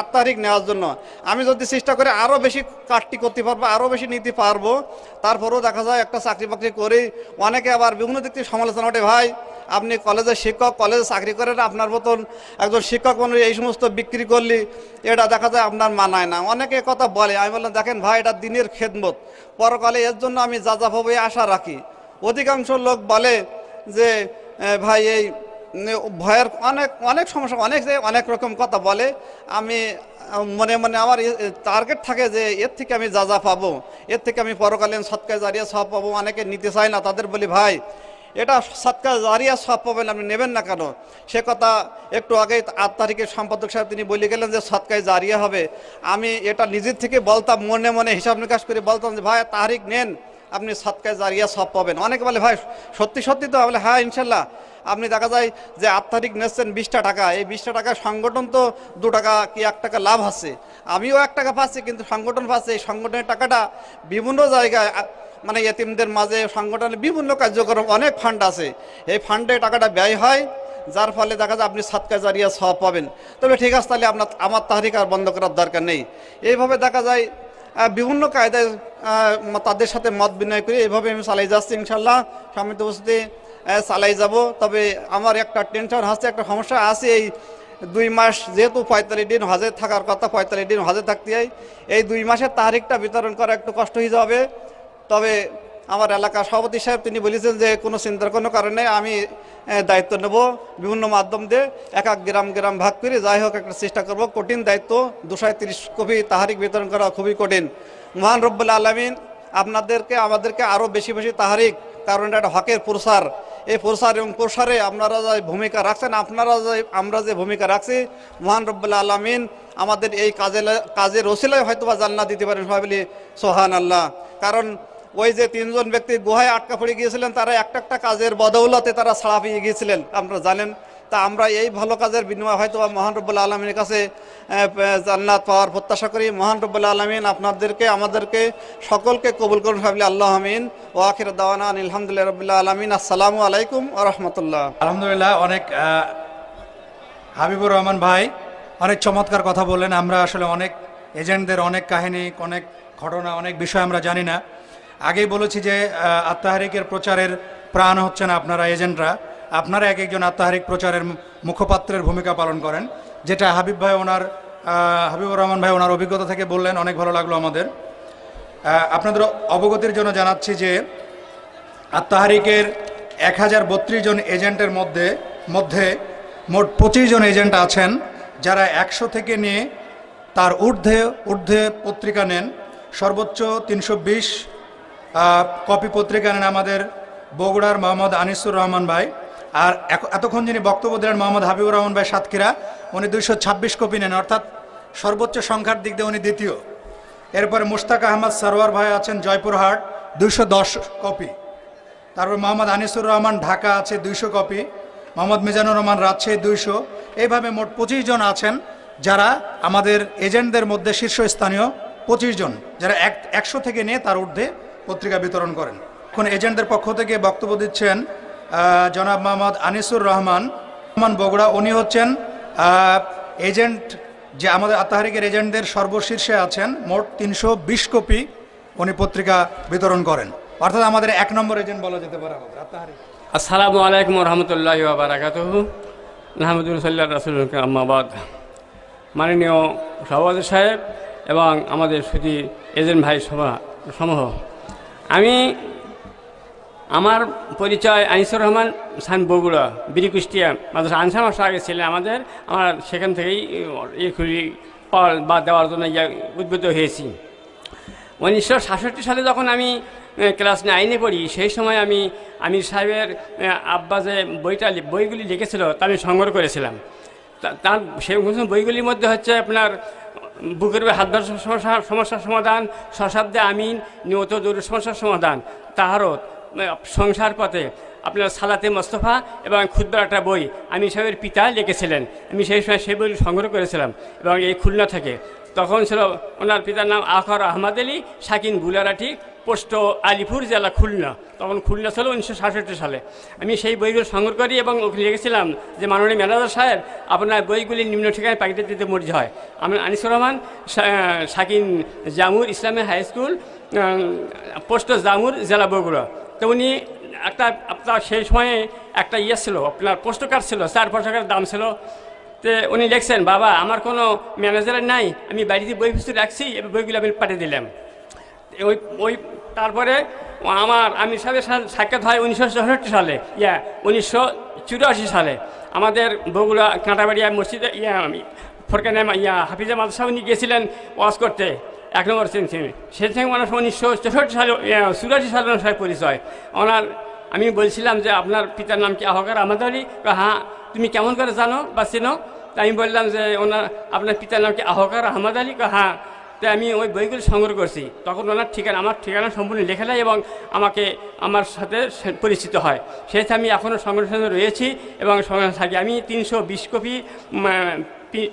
আত্মহারিক নেওয়ার জন্য আমি যদি চেষ্টা করে আরও বেশি কাটটি করতে পারবো আরও বেশি নিতে পারবো তারপরেও দেখা যায় একটা চাকরি বাকরি করে অনেকে আবার বিভিন্ন দিক থেকে সমালোচনা ওঠে ভাই আপনি কলেজের শিক্ষক কলেজে চাকরি করেন আপনার মতন একজন শিক্ষক মানুষ এই সমস্ত বিক্রি করলি এটা দেখা যায় আপনার মানায় না অনেকে কথা বলে আমি বললাম দেখেন ভাই এটা দিনের খেদমত পরকালে এর জন্য আমি যা যা ভাবে আশা রাখি অধিকাংশ লোক বলে যে ভাই এই ভয়ের অনেক অনেক সমস্যা অনেক অনেক রকম কথা বলে আমি মনে মনে আমার টার্গেট থাকে যে এর থেকে আমি যা যা পাবো এর থেকে আমি পরকালীন সৎকার জারিয়া সব পাবো অনেকে নিতে চায় না তাদের বলি ভাই এটা সৎকার জারিয়া সব পাবেন আপনি নেবেন না কেন সে কথা একটু আগে আট তারিখে সম্পাদক সাহেব তিনি বলে গেলেন যে সৎকায় জারিয়া হবে আমি এটা নিজের থেকে বলতাম মনে মনে হিসাব নিকাশ করে বলতাম যে ভাই তারিখ নেন আপনি সৎকায় জারিয়া সব পাবেন অনেকে বলে ভাই সত্যি সত্যি তো বলে হ্যাঁ ইনশাল্লাহ আপনি দেখা যায় যে আট নিচ্ছেন বিশটা টাকা এই বিশটা টাকার সংগঠন তো দু টাকা কি এক টাকা লাভ আছে আমিও এক টাকা পাচ্ছি কিন্তু সংগঠন পাচ্ছে এই সংগঠনের টাকাটা বিভিন্ন জায়গায় মানে এতিমদের মাঝে সংগঠনের বিভিন্ন কার্যক্রম অনেক ফান্ড আছে এই ফান্ডে টাকাটা ব্যয় হয় যার ফলে দেখা যায় আপনি সাতকা জারিয়া সব পাবেন তবে ঠিক আছে তাহলে আপনার আমার তাহারিক আর বন্ধ করার দরকার নেই এইভাবে দেখা যায় বিভিন্ন কায়দায় তাদের সাথে মত বিনিময় করি এভাবে আমি চালাই যাচ্ছি ইনশাল্লাহ সামিত বসতে চালাই যাব তবে আমার একটা টেনশন আছে একটা সমস্যা আছে এই দুই মাস যেহেতু পঁয়তাল্লিশ দিন হজে থাকার কথা পঁয়তাল্লিশ দিন হজে থাকতে হয় এই দুই মাসের তারিখটা বিতরণ করা একটু কষ্ট হয়ে যাবে তবে আমার এলাকার সভাপতি সাহেব তিনি বলেছেন যে কোনো চিন্তার কোনো কারণে আমি দায়িত্ব নেব বিভিন্ন মাধ্যম দিয়ে এক এক গ্রাম গ্রাম ভাগ করে যাই হোক একটা চেষ্টা করব কঠিন দায়িত্ব দুশায় তিরিশ কপি তাহারিক বিতরণ করা খুবই কঠিন মহান রব্বুল আলমিন আপনাদেরকে আমাদেরকে আরও বেশি বেশি তাহারিক কারণ এটা একটা হকের প্রসার এই প্রসার এবং প্রসারে আপনারা যে ভূমিকা রাখছেন আপনারা যে আমরা যে ভূমিকা রাখছি মহান রব্বুল্লা আলমিন আমাদের এই কাজে কাজের ওসিলায় হয়তো বা জাননা দিতে পারেন সবাই বলি সোহান আল্লাহ কারণ ওই যে তিনজন ব্যক্তি গুহায় আটকা পড়ে গিয়েছিলেন তারা একটা একটা কাজের বদৌলতে তারা ছাড়া পেয়ে গিয়েছিলেন আপনারা জানেন তা আমরা এই ভালো কাজের বিনিময় হয়তো মহান রব্বুল আলমীর কাছে জান্নাত পাওয়ার প্রত্যাশা করি মহান রব্বুল আলমিন আপনাদেরকে আমাদেরকে সকলকে কবুল করুন ভাবলি আল্লাহ আমিন ও আখির দাওয়ানা আলহামদুলিল্লাহ রবিল্লা আলমিন আসসালামু আলাইকুম ও রহমতুল্লাহ আলহামদুলিল্লাহ অনেক হাবিবুর রহমান ভাই অনেক চমৎকার কথা বললেন আমরা আসলে অনেক এজেন্টদের অনেক কাহিনী অনেক ঘটনা অনেক বিষয় আমরা জানি না আগেই বলেছি যে আত্মাহারিকের প্রচারের প্রাণ হচ্ছেন আপনারা এজেন্টরা আপনারা এক একজন আত্মাহারিক প্রচারের মুখপাত্রের ভূমিকা পালন করেন যেটা হাবিব ভাই ওনার হাবিবুর রহমান ভাই ওনার অভিজ্ঞতা থেকে বললেন অনেক ভালো লাগলো আমাদের আপনাদের অবগতির জন্য জানাচ্ছি যে আত্মাহারিকের এক হাজার বত্রিশ জন এজেন্টের মধ্যে মধ্যে মোট পঁচিশ জন এজেন্ট আছেন যারা একশো থেকে নিয়ে তার ঊর্ধ্বে ঊর্ধ্বে পত্রিকা নেন সর্বোচ্চ তিনশো কপি পত্রিকা নেন আমাদের বগুড়ার মোহাম্মদ আনিসুর রহমান ভাই আর এতক্ষণ যিনি বক্তব্য দিলেন মোহাম্মদ হাবিবুর রহমান ভাই সাতক্ষীরা উনি দুইশো ছাব্বিশ কপি নেন অর্থাৎ সর্বোচ্চ সংখ্যার দিক দিয়ে উনি দ্বিতীয় এরপরে মুশতাক আহমদ সরোয়ার ভাই আছেন জয়পুরহাট দুইশো দশ কপি তারপর মোহাম্মদ আনিসুর রহমান ঢাকা আছে দুইশো কপি মোহাম্মদ মিজানুর রহমান রাজশাহী দুইশো এইভাবে মোট পঁচিশ জন আছেন যারা আমাদের এজেন্টদের মধ্যে শীর্ষস্থানীয় পঁচিশ জন যারা এক একশো থেকে নিয়ে তার ঊর্ধ্বে পত্রিকা বিতরণ করেন এখন এজেন্টদের পক্ষ থেকে বক্তব্য দিচ্ছেন জনাব মোহাম্মদ আনিসুর রহমান রহমান বগুড়া উনি হচ্ছেন এজেন্ট যে আমাদের আত্মাহারিকের এজেন্টদের সর্বশীর্ষে আছেন মোট তিনশো বিশ কপি উনি পত্রিকা বিতরণ করেন অর্থাৎ আমাদের এক নম্বর এজেন্ট বলা যেতে পারে আমাদের আত্মাহারিক আসসালামু আলাইকুম রহমতুল্লাহ বারাকাত মাহমুদুল সাল্লাহ রাসুল আহমাবাদ মাননীয় সভাপতি সাহেব এবং আমাদের সুতি এজেন্ট ভাই সভা সমূহ আমি আমার পরিচয় আনিসুর রহমান সান বগুড়া বিরিকুষ্টিয়া মাদ্রাস আনসার মাস্টার আগে ছিলেন আমাদের আমার সেখান থেকেই ইয়েগুলি পাওয়ার বা দেওয়ার জন্য উদ্বুদ্ধ হয়েছি উনিশশো সাতষট্টি সালে যখন আমি ক্লাস নাইনে পড়ি সেই সময় আমি আমির সাহেবের আব্বাসে বইটা বইগুলি লিখেছিল তা আমি সংগ্রহ করেছিলাম তার সেই বইগুলির মধ্যে হচ্ছে আপনার বুকের হাত সমস্যা সমস্যার সমাধান সশাব্দে আমিন নিয়ত দূরের সমস্যার সমাধান তাহারত সংসার পথে আপনার সালাতে মোস্তফা এবং ক্ষুদ্র একটা বই আমি সাহেবের পিতা লিখেছিলেন আমি সেই সময় সেই বই সংগ্রহ করেছিলাম এবং এই খুলনা থেকে তখন ছিল ওনার পিতার নাম আখর আহমদ আলী শাকিন বুলারাটি পোস্ট আলিপুর জেলা খুলনা তখন খুলনা ছিল উনিশশো সাতষট্টি সালে আমি সেই বইগুলো সংগ্রহ করি এবং ওখানে লিখেছিলাম যে মাননীয় ম্যানেজার সাহেব আপনার বইগুলি নিম্ন ঠিকানায় প্যাকেটে দিতে মরজি হয় আমি আনিসুর রহমান শাকিন জামুর ইসলামী হাই স্কুল পোস্ট জামুর জেলা বগুড়া তো উনি একটা আপনার সেই সময়ে একটা ইয়ে ছিল আপনার পোস্ট কার্ড ছিল চার পাঁচশো টাকার দাম ছিল তো উনি লিখছেন বাবা আমার কোনো ম্যানেজার নাই আমি বাড়িতে বই পুস্তক রাখছি বইগুলো আমি পাঠিয়ে দিলাম ওই ওই তারপরে আমার আমি সাহেবের সাক্ষাৎ হয় উনিশশো চৌষট্টি সালে ইয়া উনিশশো চুরাশি সালে আমাদের বগুড়া কাঁটাবাড়িয়া মসজিদে ইয়া আমি ফোরকানে ইয়া হাফিজা মাদ্রাসা উনি গিয়েছিলেন ওয়াজ করতে এক নম্বর সেনসিনে সে থেকে ওনার উনিশশো চৌষট্টি সালে চুরাশি সালে ওনার সাথে পরিচয় ওনার আমি বলছিলাম যে আপনার পিতার নাম কি আহকার আহমদ আলী হ্যাঁ তুমি কেমন করে জানো বা চেনো আমি বললাম যে ওনার আপনার পিতার নাম কি আহকার আহমদ আলী হ্যাঁ তাই আমি ওই বইগুলি সংগ্রহ করছি তখন ওনার ঠিকানা আমার ঠিকানা সম্পূর্ণ লেখা নেয় এবং আমাকে আমার সাথে পরিচিত হয় সেহেতু আমি এখনও সংগ্রহের সাথে রয়েছি এবং সংগ্রহ থাকি আমি তিনশো বিশ কপি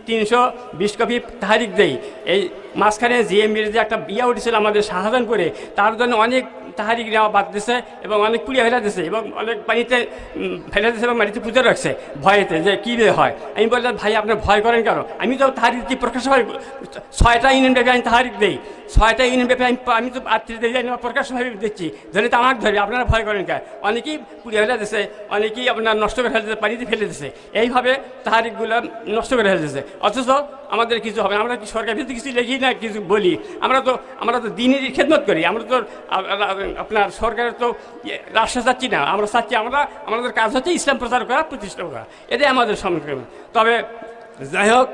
তিনশো বিশ কপি তারিখ দেই এই মাঝখানে জিএমবির যে একটা বিয়া উঠেছিল আমাদের শাহজাহানপুরে তার জন্য অনেক তাহারিক নেওয়া বাদ দিছে এবং অনেক পুড়িয়ে ফেলা দিছে এবং অনেক পানিতে ফেলে দিছে এবং মাটিতে পুজো রাখছে ভয়েতে যে কী হয় আমি বললাম ভাই আপনি ভয় করেন কেন আমি তো তাহারিক কি প্রকাশ হয় ছয়টা ইউনিয়ন ব্যাপী আমি তাহারিক দিই ছয়টা ইউনিয়ন ব্যাপী আমি আমি তো আত্মীয় দিয়ে আমি প্রকাশ দিচ্ছি ধরে তো আমার ধরে আপনারা ভয় করেন কেন অনেকেই পুড়িয়ে ফেলা দিছে অনেকেই আপনার নষ্ট করে ফেলে দিছে পানিতে ফেলে দিছে এইভাবে তাহারিকগুলো নষ্ট করে ফেলে দিছে অথচ আমাদের কিছু হবে আমরা কি সরকার ভিত্তিক কিছু লিখি না কিছু বলি আমরা তো আমরা তো দিনেরই খেদমত করি আমরা তো আপনার সরকারের তো রাষ্ট্র চাচ্ছি না আমরা চাচ্ছি আমরা আমাদের কাজ হচ্ছে ইসলাম প্রচার করা প্রতিষ্ঠা করা এটাই আমাদের সম্মুখীন তবে যাই হোক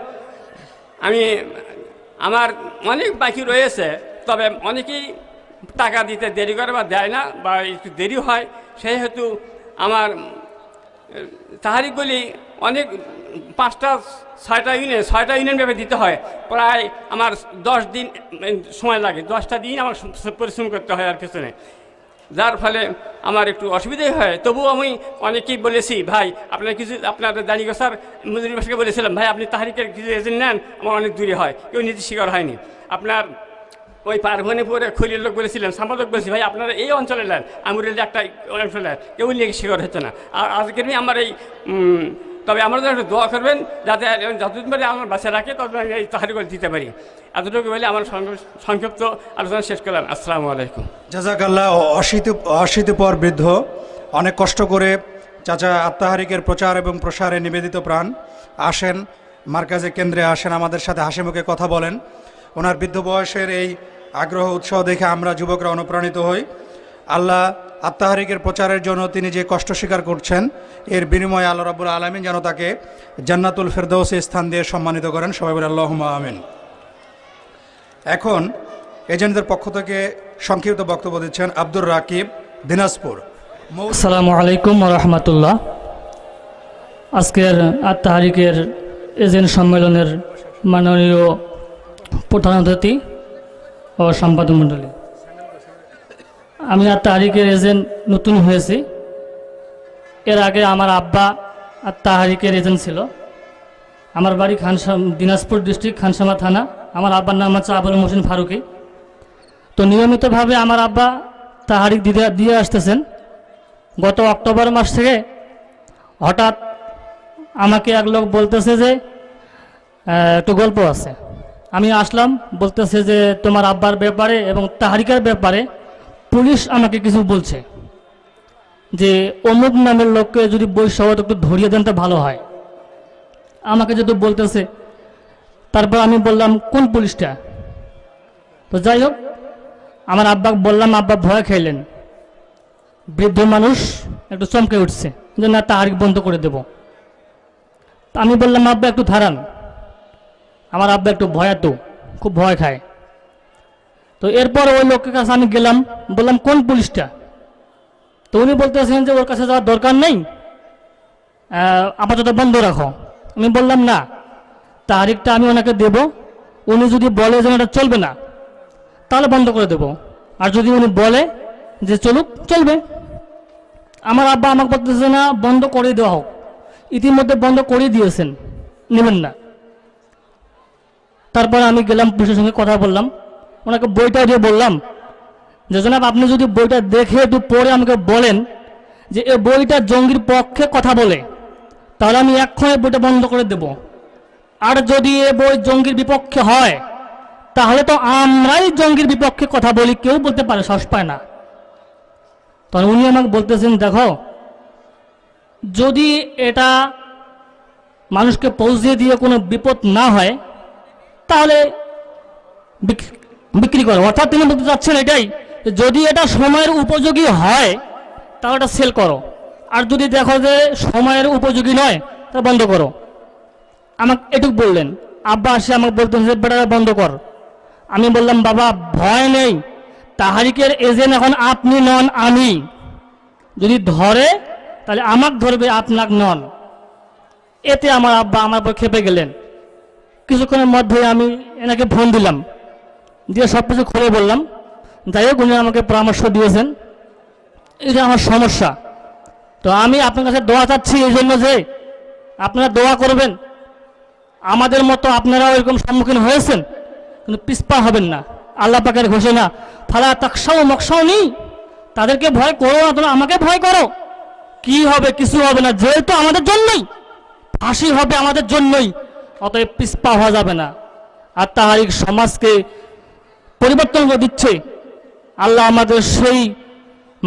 আমি আমার অনেক বাকি রয়েছে তবে অনেকেই টাকা দিতে দেরি করে বা দেয় না বা একটু দেরি হয় সেই হেতু আমার তাহারিগুলি অনেক পাঁচটা ছয়টা ইউনিয়ন ছয়টা ইউনিয়ন ভেবে দিতে হয় প্রায় আমার দশ দিন সময় লাগে দশটা দিন আমার পরিশ্রম করতে হয় আর পেছনে যার ফলে আমার একটু অসুবিধাই হয় তবুও আমি অনেকেই বলেছি ভাই আপনার কিছু আপনার দাঁড়িয়ে গোসার মজুরি ভাষাকে বলেছিলাম ভাই আপনি তাহারিকের কিছু এজেন্ট নেন আমার অনেক দূরে হয় কেউ নীতি শিকার হয়নি আপনার ওই পার্বণে পরে খুলির লোক বলেছিলেন সম্পাদক বলেছি ভাই আপনারা এই অঞ্চলে নেন আমি একটা অঞ্চলে কেউ নিয়ে শিকার হতো না আর আজকের আমার এই তবে আমাদের একটু দোয়া করবেন যাতে যতদিন পারি আমার বাসায় রাখে ততদিন আমি এই করে দিতে পারি এতটুকু বলে আমার সংক্ষিপ্ত আলোচনা শেষ করলাম আসসালামু আলাইকুম অশীত অশীত অশীতিপর বৃদ্ধ অনেক কষ্ট করে চাচা আত্মাহারিকের প্রচার এবং প্রসারে নিবেদিত প্রাণ আসেন মার্কাজে কেন্দ্রে আসেন আমাদের সাথে হাসি মুখে কথা বলেন ওনার বৃদ্ধ বয়সের এই আগ্রহ উৎসাহ দেখে আমরা যুবকরা অনুপ্রাণিত হই আল্লাহ আত্মাহারিকের প্রচারের জন্য তিনি যে কষ্ট স্বীকার করছেন এর বিনিময়ে আল্লাহ রাবুল আলমিন যেন তাকে জান্নাতুল ফেরদৌসে স্থান দিয়ে সম্মানিত করেন সবাই বলে আল্লাহ আমিন এখন এজেন্টদের পক্ষ থেকে সংক্ষিপ্ত বক্তব্য দিচ্ছেন আব্দুর রাকিব দিনাজপুর আসসালামু আলাইকুম রহমতুল্লাহ আজকের আত্মাহারিকের এজেন্ট সম্মেলনের মাননীয় প্রধান অতিথি ও সম্পাদক মণ্ডলী আমি আর তাহারিকের এজেন্ট নতুন হয়েছি এর আগে আমার আব্বা আর তাহারিকের এজেন্ট ছিল আমার বাড়ি খানসাম দিনাজপুর ডিস্ট্রিক্ট খানসামা থানা আমার আব্বার নাম হচ্ছে আবুল মোসেন ফারুকি তো নিয়মিতভাবে আমার আব্বা তাহারিক দিদা দিয়ে আসতেছেন গত অক্টোবর মাস থেকে হঠাৎ আমাকে এক লোক বলতেছে যে একটু গল্প আছে আমি আসলাম বলতেছে যে তোমার আব্বার ব্যাপারে এবং তাহারিকার ব্যাপারে পুলিশ আমাকে কিছু বলছে যে অমুক নামের লোককে যদি বই সবাই একটু ধরিয়ে দেন তা ভালো হয় আমাকে যদি বলতেছে তারপর আমি বললাম কোন পুলিশটা তো যাই হোক আমার আব্বা বললাম আব্বা ভয় খেলেন বৃদ্ধ মানুষ একটু চমকে উঠছে যে না তা আরেক বন্ধ করে দেব আমি বললাম আব্বা একটু ধারান আমার আব্বা একটু ভয়াতো খুব ভয় খায় তো এরপর ওই লোকের কাছে আমি গেলাম বললাম কোন পুলিশটা তো উনি বলতেছেন যে ওর কাছে যাওয়ার দরকার নেই আপাতত বন্ধ রাখো আমি বললাম না তারিখটা আমি ওনাকে দেব উনি যদি বলে যে এটা চলবে না তাহলে বন্ধ করে দেব আর যদি উনি বলে যে চলুক চলবে আমার আব্বা আমাকে বলতেছে না বন্ধ করে দেওয়া হোক ইতিমধ্যে বন্ধ করে দিয়েছেন নেবেন না তারপর আমি গেলাম পুলিশের সঙ্গে কথা বললাম ওনাকে বইটা দিয়ে বললাম যে জনাব আপনি যদি বইটা দেখে একটু পড়ে আমাকে বলেন যে এ বইটা জঙ্গির পক্ষে কথা বলে তাহলে আমি এক্ষণে বইটা বন্ধ করে দেব আর যদি এ বই জঙ্গির বিপক্ষে হয় তাহলে তো আমরাই জঙ্গির বিপক্ষে কথা বলি কেউ বলতে পারে সস পায় না তখন উনি আমাকে বলতেছেন দেখো যদি এটা মানুষকে পৌঁছে দিয়ে কোনো বিপদ না হয় তাহলে বিক্রি করে অর্থাৎ তিনি বলতে চাচ্ছেন এটাই যদি এটা সময়ের উপযোগী হয় তাহলে এটা সেল করো আর যদি দেখো যে সময়ের উপযোগী নয় তা বন্ধ করো আমাকে এটুক বললেন আব্বা আসে আমাকে বলতে হচ্ছে বেটা বন্ধ কর আমি বললাম বাবা ভয় নেই তাহারিকের এজেন্ট এখন আপনি নন আমি যদি ধরে তাহলে আমাক ধরবে আপনার নন এতে আমার আব্বা আমার উপর খেপে গেলেন কিছুক্ষণের মধ্যে আমি এনাকে ফোন দিলাম দিয়ে সব কিছু খুলে বললাম যাই হোক উনি আমাকে পরামর্শ দিয়েছেন এটা আমার সমস্যা তো আমি আপনার কাছে দোয়া চাচ্ছি এই জন্য যে আপনারা দোয়া করবেন আমাদের মতো আপনারাও এরকম সম্মুখীন হয়েছেন কিন্তু পিসপা হবেন না আল্লাহ পাকের ঘোষণা ফালা তাকসাও মকসাও নেই তাদেরকে ভয় করো না তোমরা আমাকে ভয় করো কি হবে কিছু হবে না জেল তো আমাদের জন্যই ফাঁসি হবে আমাদের জন্যই অতএব পিসপা হওয়া যাবে না আর তাহারিক সমাজকে পরিবর্তন করে দিচ্ছে আল্লাহ আমাদের সেই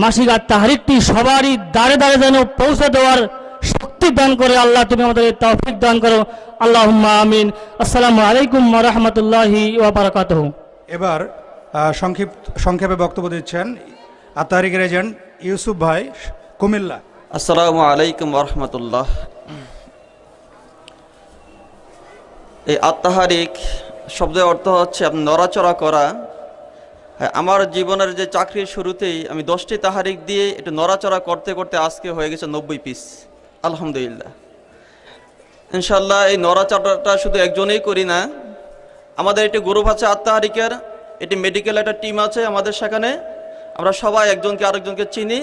মাসিক আর তাহারিকটি সবারই দাঁড়ে দাঁড়ে যেন পৌঁছে দেওয়ার শক্তি দান করে আল্লাহ তুমি আমাদের তৌফিক দান করো আল্লাহ আমিন আসসালামু আলাইকুম রহমতুল্লাহি ওবরাকাত এবার সংক্ষিপ্ত সংক্ষেপে বক্তব্য দিচ্ছেন আত্মারিকের এজেন্ট ইউসুফ ভাই কুমিল্লা আসসালামু আলাইকুম রহমতুল্লাহ এই আত্মাহারিক শব্দের অর্থ হচ্ছে আপনি নড়াচড়া করা হ্যাঁ, আমার জীবনের যে চাকরির শুরুতেই আমি দশটি তাহারিক দিয়ে একটু নড়াচড়া করতে করতে আজকে হয়ে গেছে নব্বই পিস আলহামদুলিল্লাহ ইনশাল্লাহ এই নড়াচড়াটা শুধু একজনেই করি না আমাদের একটি গ্রুপ আছে আত্মাহারিকের এটি মেডিকেল একটা টিম আছে আমাদের সেখানে আমরা সবাই একজনকে আরেকজনকে চিনি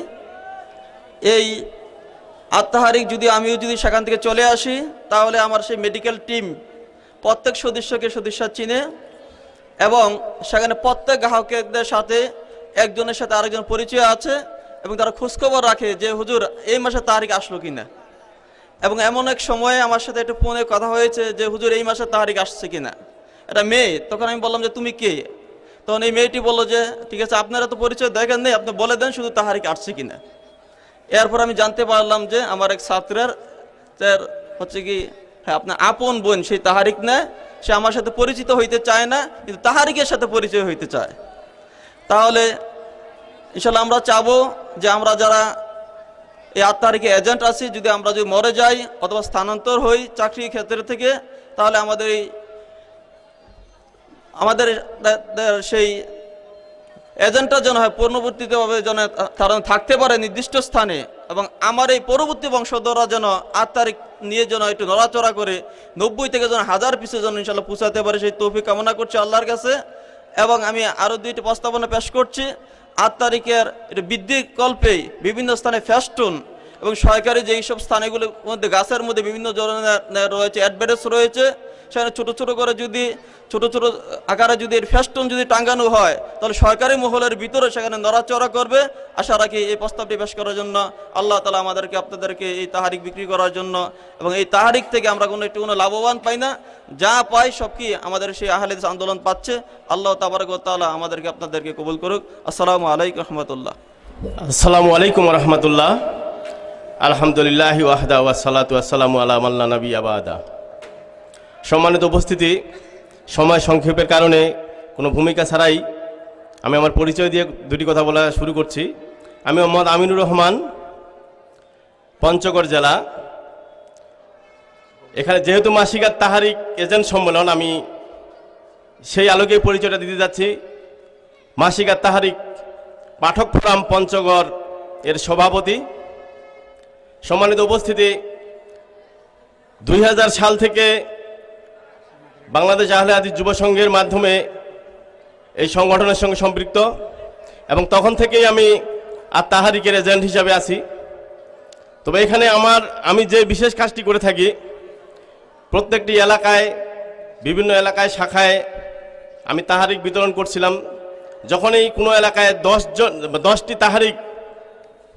এই আত্মাহারিক যদি আমিও যদি সেখান থেকে চলে আসি তাহলে আমার সেই মেডিকেল টিম প্রত্যেক সদস্যকে সদস্য চিনে এবং সেখানে প্রত্যেক গ্রাহকদের সাথে একজনের সাথে আরেকজন পরিচয় আছে এবং তারা খোঁজখবর রাখে যে হুজুর এই মাসে তারিখ আসলো কিনা এবং এমন এক সময়ে আমার সাথে একটু ফোনে কথা হয়েছে যে হুজুর এই মাসে তারিখ আসছে কিনা এটা মেয়ে তখন আমি বললাম যে তুমি কে তখন এই মেয়েটি বললো যে ঠিক আছে আপনারা তো পরিচয় দেখেন নেই আপনি বলে দেন শুধু তাহারিক আসছে কিনা এরপর আমি জানতে পারলাম যে আমার এক ছাত্রের হচ্ছে কি হ্যাঁ আপনার আপন বোন সেই তাহারিক নেয় সে আমার সাথে পরিচিত হইতে চায় না কিন্তু তাহারিকের সাথে পরিচয় হইতে চায় তাহলে ইনশাল্লাহ আমরা চাবো যে আমরা যারা এই আট তারিখে এজেন্ট আছি যদি আমরা যদি মরে যাই অথবা স্থানান্তর হই চাকরি ক্ষেত্রে থেকে তাহলে আমাদের এই আমাদের সেই এজেন্টটা যেন হয় পূর্ণবর্তীতেভাবে যেন তারা থাকতে পারে নির্দিষ্ট স্থানে এবং আমার এই পরবর্তী বংশধররা যেন আট তারিখ নিয়ে যেন একটু নড়াচড়া করে নব্বই থেকে যেন হাজার পিসে যেন ইনশাল্লাহ পৌঁছাতে পারে সেই তৌফিক কামনা করছি আল্লাহর কাছে এবং আমি আরও দুইটি প্রস্তাবনা পেশ করছি আট তারিখের বৃদ্ধি কল্পে বিভিন্ন স্থানে ফ্যাস্টুন এবং সরকারি যেই সব স্থানেগুলোর মধ্যে গাছের মধ্যে বিভিন্ন ধরনের রয়েছে অ্যাডভার্টাইজ রয়েছে সেখানে ছোট ছোট করে যদি ছোট ছোট আকারে যদি এর ফ্যাস্টন যদি টাঙ্গানো হয় তাহলে সরকারি মহলের ভিতরে সেখানে নড়াচড়া করবে আশা রাখি এই প্রস্তাবটি পেশ করার জন্য আল্লাহ তালা আমাদেরকে আপনাদেরকে এই তাহারিক বিক্রি করার জন্য এবং এই তাহারিক থেকে আমরা কোনো একটু কোনো লাভবান পাই না যা পাই সব কি আমাদের সেই আহলেদ আন্দোলন পাচ্ছে আল্লাহ তাবারক তালা আমাদেরকে আপনাদেরকে কবুল করুক আসসালামু আলাইকুম রহমতুল্লাহ আসসালামু আলাইকুম রহমতুল্লাহ আলহামদুলিল্লাহ ওয়াহদা ওয়াসালাত আলাম আল্লাহ নবী আবাদা সম্মানিত উপস্থিতি সময় সংক্ষেপের কারণে কোনো ভূমিকা ছাড়াই আমি আমার পরিচয় দিয়ে দুটি কথা বলা শুরু করছি আমি মোহাম্মদ আমিনুর রহমান পঞ্চগড় জেলা এখানে যেহেতু মাসিকার তাহারিক এজেন্ট সম্মেলন আমি সেই আলোকে পরিচয়টা দিতে যাচ্ছি মাসিকার তাহারিক পাঠক ফোরাম পঞ্চগড় এর সভাপতি সম্মানিত উপস্থিতি দুই সাল থেকে বাংলাদেশ আহলে আদি যুব সংঘের মাধ্যমে এই সংগঠনের সঙ্গে সম্পৃক্ত এবং তখন থেকেই আমি আর তাহারিকের এজেন্ট হিসাবে আছি তবে এখানে আমার আমি যে বিশেষ কাজটি করে থাকি প্রত্যেকটি এলাকায় বিভিন্ন এলাকায় শাখায় আমি তাহারিক বিতরণ করছিলাম যখনই কোনো এলাকায় দশজন দশটি তাহারিক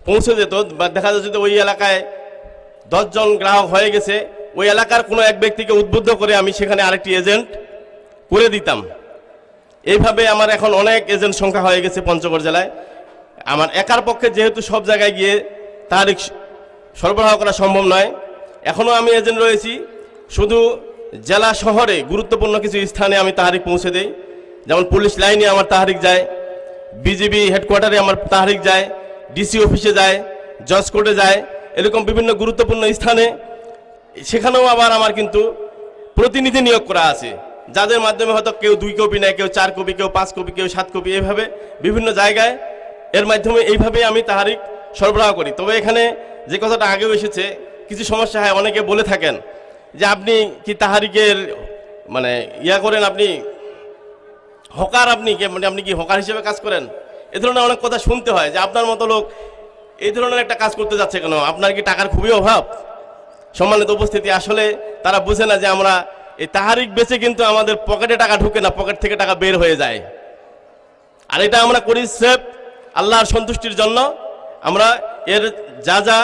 পৌঁছে যেত বা দেখা যাচ্ছে ওই এলাকায় দশজন গ্রাহক হয়ে গেছে ওই এলাকার কোনো এক ব্যক্তিকে উদ্বুদ্ধ করে আমি সেখানে আরেকটি এজেন্ট করে দিতাম এইভাবে আমার এখন অনেক এজেন্ট সংখ্যা হয়ে গেছে পঞ্চগড় জেলায় আমার একার পক্ষে যেহেতু সব জায়গায় গিয়ে তারিখ সরবরাহ করা সম্ভব নয় এখনও আমি এজেন্ট রয়েছি শুধু জেলা শহরে গুরুত্বপূর্ণ কিছু স্থানে আমি তাহারিখ পৌঁছে দেই যেমন পুলিশ লাইনে আমার তাহারিখ যায় বিজিবি হেডকোয়ার্টারে আমার তাহারিখ যায় ডিসি অফিসে যায় জজ কোর্টে যায় এরকম বিভিন্ন গুরুত্বপূর্ণ স্থানে সেখানেও আবার আমার কিন্তু প্রতিনিধি নিয়োগ করা আছে যাদের মাধ্যমে হয়তো কেউ দুই কপি নেয় কেউ চার কপি কেউ পাঁচ কপি কেউ সাত কপি এইভাবে বিভিন্ন জায়গায় এর মাধ্যমে এইভাবে আমি তাহারিক সরবরাহ করি তবে এখানে যে কথাটা আগেও এসেছে কিছু সমস্যা হয় অনেকে বলে থাকেন যে আপনি কি তাহারিকের মানে ইয়া করেন আপনি হকার আপনি মানে আপনি কি হকার হিসেবে কাজ করেন এ ধরনের অনেক কথা শুনতে হয় যে আপনার মতো লোক এই ধরনের একটা কাজ করতে যাচ্ছে কেন আপনার কি টাকার খুবই অভাব সম্মানিত উপস্থিতি আসলে তারা বুঝে না যে আমরা এই তাহারিক বেচে কিন্তু আমাদের পকেটে টাকা ঢুকে না পকেট থেকে টাকা বের হয়ে যায় আর এটা আমরা করি সেফ আল্লাহর সন্তুষ্টির জন্য আমরা এর যা যা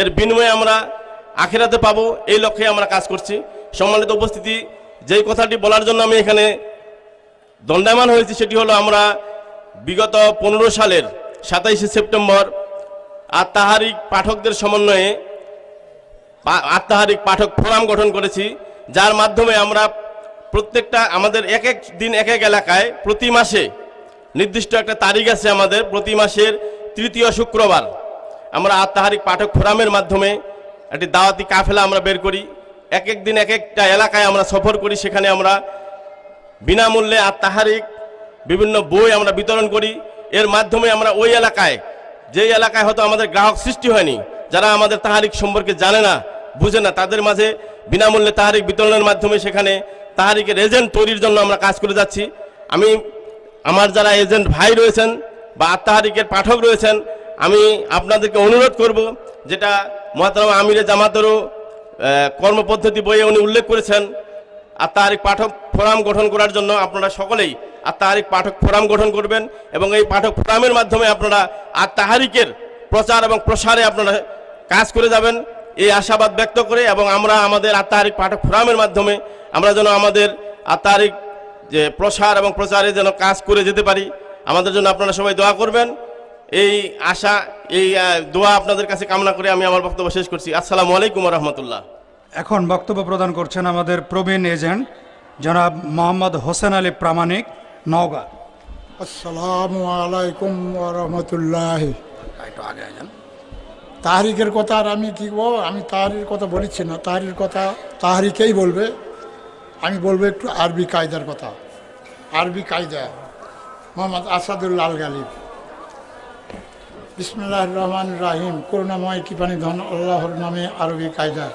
এর বিনিময়ে আমরা আখেরাতে পাবো এই লক্ষ্যে আমরা কাজ করছি সম্মানিত উপস্থিতি যেই কথাটি বলার জন্য আমি এখানে দণ্ডায়মান হয়েছি সেটি হলো আমরা বিগত পনেরো সালের সাতাইশে সেপ্টেম্বর আর তাহারিক পাঠকদের সমন্বয়ে আত্মাহারিক পাঠক ফোরাম গঠন করেছি যার মাধ্যমে আমরা প্রত্যেকটা আমাদের এক এক দিন এক এক এলাকায় প্রতি মাসে নির্দিষ্ট একটা তারিখ আছে আমাদের প্রতি মাসের তৃতীয় শুক্রবার আমরা আত্মাহারিক পাঠক ফোরামের মাধ্যমে একটি দাওয়াতি কাফেলা আমরা বের করি এক এক দিন এক একটা এলাকায় আমরা সফর করি সেখানে আমরা বিনামূল্যে আত্মাহারিক বিভিন্ন বই আমরা বিতরণ করি এর মাধ্যমে আমরা ওই এলাকায় যেই এলাকায় হয়তো আমাদের গ্রাহক সৃষ্টি হয়নি যারা আমাদের তাহারিক সম্পর্কে জানে না বুঝে না তাদের মাঝে বিনামূল্যে তাহারিক বিতরণের মাধ্যমে সেখানে তাহারিকের এজেন্ট তৈরির জন্য আমরা কাজ করে যাচ্ছি আমি আমার যারা এজেন্ট ভাই রয়েছেন বা আত্মাহারিকের পাঠক রয়েছেন আমি আপনাদেরকে অনুরোধ করব যেটা মহাতারাম আমিরে জামাতেরও কর্মপদ্ধতি বইয়ে উনি উল্লেখ করেছেন আত্মাহারিক পাঠক ফোরাম গঠন করার জন্য আপনারা সকলেই আত্মাহারিক পাঠক ফোরাম গঠন করবেন এবং এই পাঠক ফোরামের মাধ্যমে আপনারা আত্মাহারিকের প্রচার এবং প্রসারে আপনারা কাজ করে যাবেন এই আশাবাদ ব্যক্ত করে এবং আমরা আমাদের আত্মারিক পাঠক ফোরামের মাধ্যমে আমরা যেন আমাদের আত্মারিক যে প্রসার এবং প্রচারে যেন কাজ করে যেতে পারি আমাদের জন্য আপনারা সবাই দোয়া করবেন এই আশা এই দোয়া আপনাদের কাছে কামনা করে আমি আমার বক্তব্য শেষ করছি আসসালামু আলাইকুম রহমতুল্লাহ এখন বক্তব্য প্রদান করছেন আমাদের প্রবীণ এজেন্ট জনাব মোহাম্মদ হোসেন আলী প্রামাণিক নওগাঁ আসসালামু আলাইকুম রহমতুল্লাহ একটু আগে যান তাহারিকের কথা আর আমি কী বল আমি তাহারির কথা বলিছি না তাহারির কথা তাহারিকেই বলবে আমি বলবো একটু আরবি কায়দার কথা আরবি কায়দা মোহাম্মদ আসাদুল্লা আল গালিব বিসমুল্লাহ রহমান রাহিম করুণাময় কিপানি ধন আল্লাহর নামে আরবি কায়দা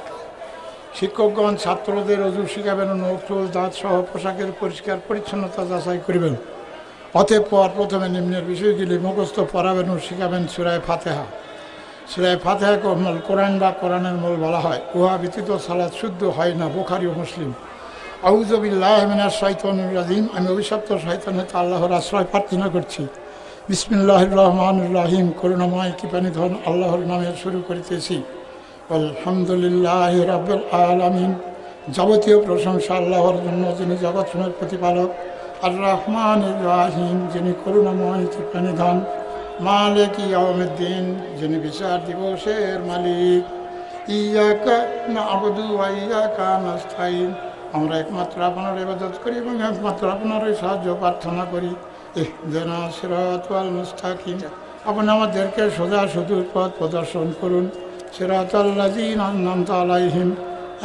শিক্ষকগণ ছাত্রদের অজু শিখাবেন নৌচুল দাঁত সহ পোশাকের পরিষ্কার পরিচ্ছন্নতা যাচাই করিবেন অতএব পর প্রথমে নিম্নের বিষয়গুলি মুখস্থ পড়াবেন ও শিখাবেন সুরায় ফাতেহা সুরায় ফাতেহা মূল কোরআন বা কোরআনের মূল বলা হয় উহা ব্যতীত সালাদ শুদ্ধ হয় না বোখারি ও মুসলিম আউজবিল্লাহমিনা শৈতনুর রাজিম আমি অভিশপ্ত শৈতন আল্লাহর আশ্রয় প্রার্থনা করছি বিসমিল্লাহ রহমান রাহিম করুণাময় ধন আল্লাহর নামে শুরু করিতেছি আলহামদুলিল্লাহ রাবুল আলমিন যাবতীয় প্রশংসা আল্লাহর জন্য যিনি জগৎ প্রতিপালক আর রহমান রাহিম যিনি করুণাময় ধন মালিক ইয়ামুদ্দিন যিনি বিচার দিবসের মালিক ইয়াকা না আবদু আমরা একমাত্র আপনার ইবাদত করি এবং একমাত্র আপনারই সাহায্য প্রার্থনা করি ইহদেনা সিরাতাল মুস্তাকিম আপনি আমাদেরকে সোজা সুদূর পথ প্রদর্শন করুন সিরাতাল্লাজিন আন্নান্ত আলাইহিম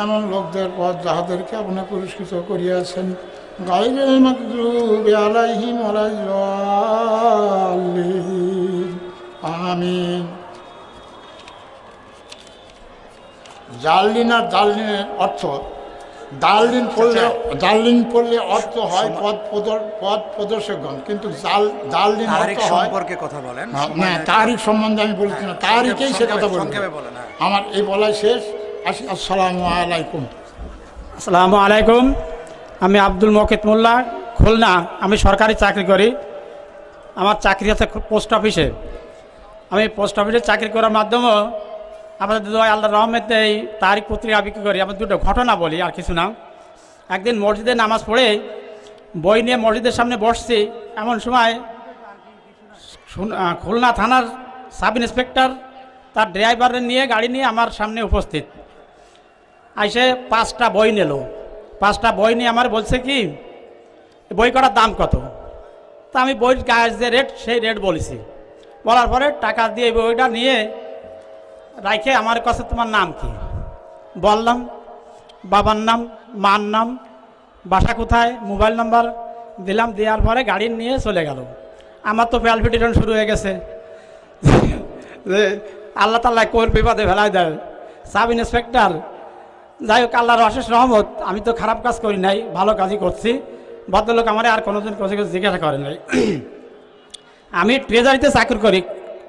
এমন লোকদের পথ যাহাদেরকে আপনি পুরস্কৃত করিয়াছেন غير المغضوب عليهم ولا الضالين آمين জার্লিন আর জার্লিনের অর্থ দার্লিন পড়লে আচ্ছা। দার্লিন পড়লে অর্থ হয় পদ পদ প্রদর্শকগণ কিন্তু জাল দার্লিন অর্থ সম্পর্কে কথা বলেন হ্যাঁ, হ্যাঁ, না তারিখ সম্বন্ধে আমি বলছি না হ্যাঁ, তারিখেই সে কথা বলেন আমার এই বলাই শেষ আসসালামু আলাইকুম আসসালামু আলাইকুম আমি আব্দুল মকেত মোল্লা খুলনা আমি সরকারি চাকরি করি আমার চাকরি আছে পোস্ট অফিসে আমি পোস্ট অফিসে চাকরি করার মাধ্যমেও আমাদের দুদয় আল্লাহ রহমেদ এই তারিখ পত্রিকা বিক্রি করি আমার দুটো ঘটনা বলি আর কিছু না একদিন মসজিদে নামাজ পড়ে বই নিয়ে মসজিদের সামনে বসছি এমন সময় খুলনা থানার সাব ইন্সপেক্টর তার ড্রাইভারের নিয়ে গাড়ি নিয়ে আমার সামনে উপস্থিত আইসে পাঁচটা বই নিল পাঁচটা বই নিয়ে আমার বলছে কি বই করার দাম কত তা আমি বইয়ের গায়ের যে রেট সেই রেট বলেছি বলার পরে টাকা দিয়ে বইটা নিয়ে রাখে আমার কাছে তোমার নাম কি বললাম বাবার নাম মার নাম বাসা কোথায় মোবাইল নাম্বার দিলাম দেওয়ার পরে গাড়ি নিয়ে চলে গেল আমার তো প্যালপিটেশন শুরু হয়ে গেছে আল্লাহ তাল্লাহ কোর বিপদে ফেলায় দেয় সাব ইন্সপেক্টর যাই হোক আল্লাহর অশেষ রহমত আমি তো খারাপ কাজ করি নাই ভালো কাজই করছি ভদ্রলোক আমার আর কোনোদিন কোথাও জিজ্ঞাসা করে নাই আমি ট্রেজারিতে চাকরি করি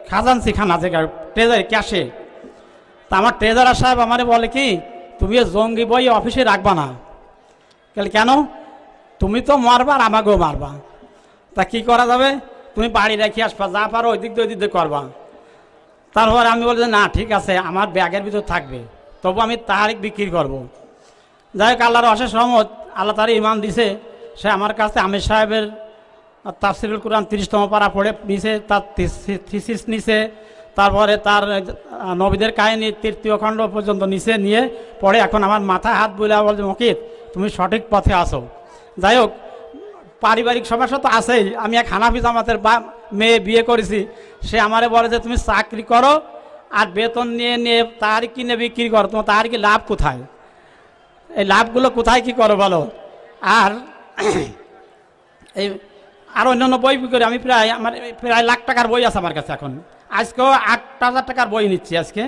খাজান শিখান আছে ট্রেজারি ক্যাশে তা আমার ট্রেজারার সাহেব আমারে বলে কি তুমি জঙ্গি বই অফিসে রাখবা না কেন তুমি তো মারবা আর আমাকেও মারবা তা কি করা যাবে তুমি বাড়ি রেখে আসবা যা পারো ওই দিক দিয়ে ওই দিক দিয়ে করবা তারপর আমি বলি না ঠিক আছে আমার ব্যাগের ভিতর থাকবে তবু আমি তাহারিক বিক্রি করব। যাই হোক আল্লাহর অশেষ রহমত আল্লাহ তারই ইমান দিছে সে আমার কাছে আমির সাহেবের তাফসিরুল কোরআন তিরিশতম পাড়া পড়ে নিছে তার থিসিস নিছে তারপরে তার নবীদের কাহিনী তৃতীয় খণ্ড পর্যন্ত নিচে নিয়ে পড়ে এখন আমার মাথা হাত বলে বলছে মকিত তুমি সঠিক পথে আসো যাই হোক পারিবারিক সমস্যা তো আছেই আমি এক হানাফি জামাতের বা মেয়ে বিয়ে করেছি সে আমারে বলে যে তুমি চাকরি করো আর বেতন নিয়ে নিয়ে তার কিনে বিক্রি করো তোমার তার কি লাভ কোথায় এই লাভগুলো কোথায় কি করো বলো আর এই আর অন্যান্য বই করে আমি প্রায় আমার প্রায় লাখ টাকার বই আছে আমার কাছে এখন আজকেও আট হাজার টাকার বই নিচ্ছি আজকে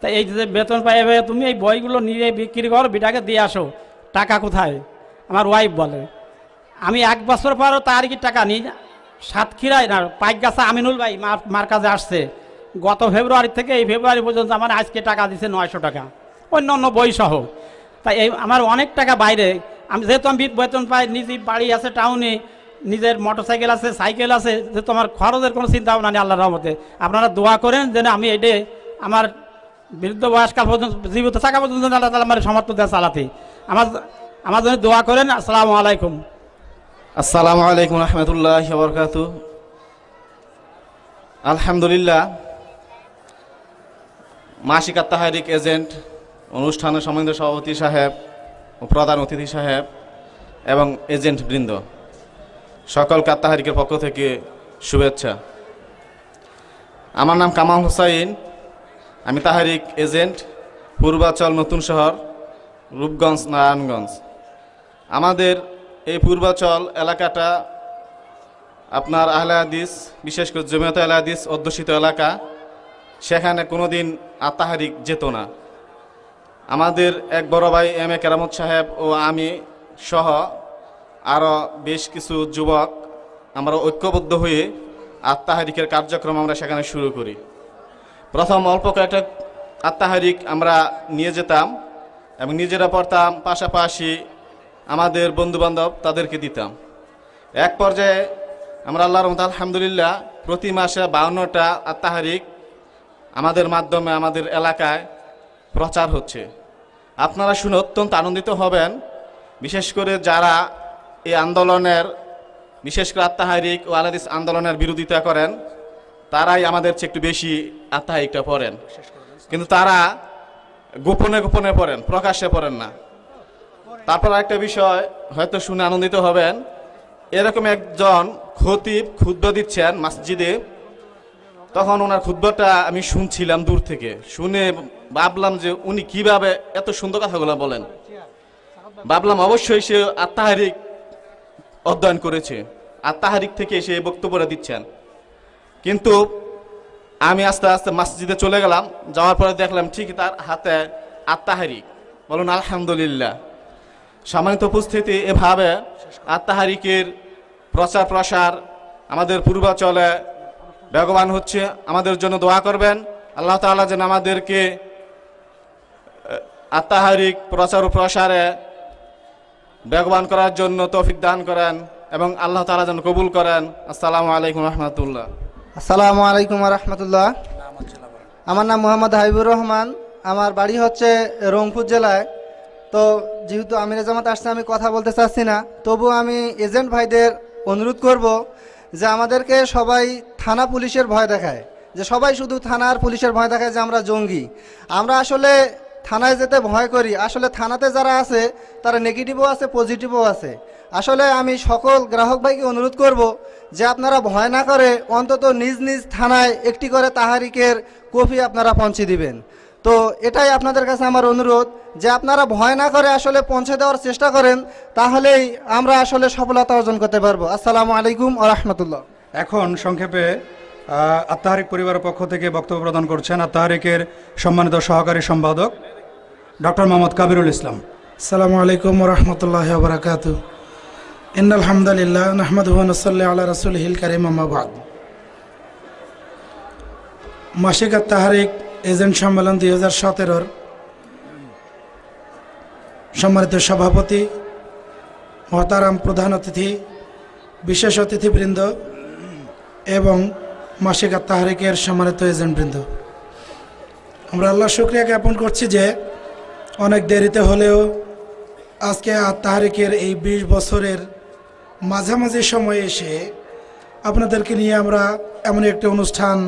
তা এই যে বেতন পাই তুমি এই বইগুলো নিয়ে বিক্রি করো বিটাকে দিয়ে আসো টাকা কোথায় আমার ওয়াইফ বলে আমি এক বছর পরও তার কি টাকা নিই সাতক্ষীরায় না পাইক গাছা আমিনুল ভাই মার কাছে আসছে গত ফেব্রুয়ারি থেকে এই ফেব্রুয়ারি পর্যন্ত আমার আজকে টাকা দিছে নয়শো টাকা অন্য অন্য সহ তাই এই আমার অনেক টাকা বাইরে আমি যেহেতু আমি বেতন পাই নিজে বাড়ি আছে টাউনে নিজের মোটর সাইকেল আছে সাইকেল আছে যেহেতু আমার খরচের কোনো চিন্তা ভাবনা নেই আল্লাহ রহমতে আপনারা দোয়া করেন যেন আমি এটে আমার বৃদ্ধ বয়সকাল পর্যন্ত জীবিত থাকা পর্যন্ত আল্লাহ তালা আমার সমর্থ দেয় চালাতে আমার আমার জন্য দোয়া করেন আসসালামু আলাইকুম আসসালামু আলাইকুম রহমতুল্লাহ বরকাত আলহামদুলিল্লাহ মাসিকা তাহারিক এজেন্ট অনুষ্ঠানের সম্বন্ধে সভাপতি সাহেব ও প্রধান অতিথি সাহেব এবং এজেন্ট বৃন্দ সকল কাত্তাহারিকের পক্ষ থেকে শুভেচ্ছা আমার নাম কামাল হোসাইন আমি তাহারিক এজেন্ট পূর্বাচল নতুন শহর রূপগঞ্জ নারায়ণগঞ্জ আমাদের এই পূর্বাচল এলাকাটা আপনার আহলে হাদিস বিশেষ করে জমিয়ত আহলে হাদিস অধ্যুষিত এলাকা সেখানে কোনো দিন যেত না আমাদের এক বড় ভাই এম এ কেরামত সাহেব ও আমি সহ আরও বেশ কিছু যুবক আমরা ঐক্যবদ্ধ হয়ে আত্মাহারিকের কার্যক্রম আমরা সেখানে শুরু করি প্রথম অল্প কয়েকটা আত্মাহারিক আমরা নিয়ে যেতাম এবং নিজেরা পড়তাম পাশাপাশি আমাদের বন্ধুবান্ধব তাদেরকে দিতাম এক পর্যায়ে আমরা আল্লাহ রহমত আলহামদুলিল্লাহ প্রতি মাসে বাউন্নটা আত্মাহারিক আমাদের মাধ্যমে আমাদের এলাকায় প্রচার হচ্ছে আপনারা শুনে অত্যন্ত আনন্দিত হবেন বিশেষ করে যারা এই আন্দোলনের বিশেষ করে আত্মাহারিক ও আলাদিস আন্দোলনের বিরোধিতা করেন তারাই আমাদের চেয়ে একটু বেশি আত্মাহারিকটা পড়েন কিন্তু তারা গোপনে গোপনে পড়েন প্রকাশ্যে পড়েন না তারপর একটা বিষয় হয়তো শুনে আনন্দিত হবেন এরকম একজন খতিব ক্ষুদ্র দিচ্ছেন মসজিদে তখন ওনার ক্ষুদ্রটা আমি শুনছিলাম দূর থেকে শুনে ভাবলাম যে উনি কিভাবে এত সুন্দর কথাগুলো বলেন ভাবলাম অবশ্যই সে আত্মাহারিক অধ্যয়ন করেছে আত্মাহারিক থেকে এসে বক্তব্যটা দিচ্ছেন কিন্তু আমি আস্তে আস্তে মসজিদে চলে গেলাম যাওয়ার পরে দেখলাম ঠিক তার হাতে আত্মাহারিক বলুন আলহামদুলিল্লাহ সম্মানিত উপস্থিতি এভাবে আত্মাহারিকের প্রচার প্রসার আমাদের পূর্বাচলে বেগবান হচ্ছে আমাদের জন্য দোয়া করবেন আল্লাহ তালা যেন আমাদেরকে আত্মাহারিক প্রচার ও প্রসারে বেগবান করার জন্য তৌফিক দান করেন এবং আল্লাহ তালা যেন কবুল করেন আসসালামু আলাইকুম রহমতুল্লাহ আসসালামু আলাইকুম রহমতুল্লাহ আমার নাম মোহাম্মদ হাবিবুর রহমান আমার বাড়ি হচ্ছে রংপুর জেলায় তো যেহেতু আমিরে জামাত আসছে আমি কথা বলতে চাচ্ছি না তবু আমি এজেন্ট ভাইদের অনুরোধ করব যে আমাদেরকে সবাই থানা পুলিশের ভয় দেখায় যে সবাই শুধু থানার পুলিশের ভয় দেখায় যে আমরা জঙ্গি আমরা আসলে থানায় যেতে ভয় করি আসলে থানাতে যারা আছে তারা নেগেটিভও আছে পজিটিভও আছে আসলে আমি সকল গ্রাহক ভাইকে অনুরোধ করব যে আপনারা ভয় না করে অন্তত নিজ নিজ থানায় একটি করে তাহারিকের কপি আপনারা পৌঁছে দিবেন তো এটাই আপনাদের কাছে আমার অনুরোধ যে আপনারা ভয় না করে আসলে পৌঁছে দেওয়ার চেষ্টা করেন তাহলেই আমরা আসলে সফলতা অর্জন করতে পারবো আসসালামু আলাইকুম আরহামতুল্লাহ এখন সংক্ষেপে আত্মাহারিক পরিবারের পক্ষ থেকে বক্তব্য প্রদান করছেন আত্মাহারিকের সম্মানিত সহকারী সম্পাদক ডক্টর মোহাম্মদ কাবিরুল ইসলাম আসসালামু আলাইকুম রহমতুল্লাহ বারাকাত ইন আলহামদুলিল্লাহ আহমদ হুয়ানসল্লি আল্লাহ রসুল হিল কারিম আহমাবাদ মাসিক আত্মাহারিক এজেন্ট সম্মেলন দুই হাজার সতেরোর সম্মানিত সভাপতি মহতারাম প্রধান অতিথি বিশেষ অতিথিবৃন্দ এবং মাসিক তাহারিকের সম্মানিত এজেন্টবৃন্দ আমরা আল্লাহ শুক্রিয়া জ্ঞাপন করছি যে অনেক দেরিতে হলেও আজকে তাহারিকের এই ২০ বছরের মাঝামাঝি সময়ে এসে আপনাদেরকে নিয়ে আমরা এমন একটি অনুষ্ঠান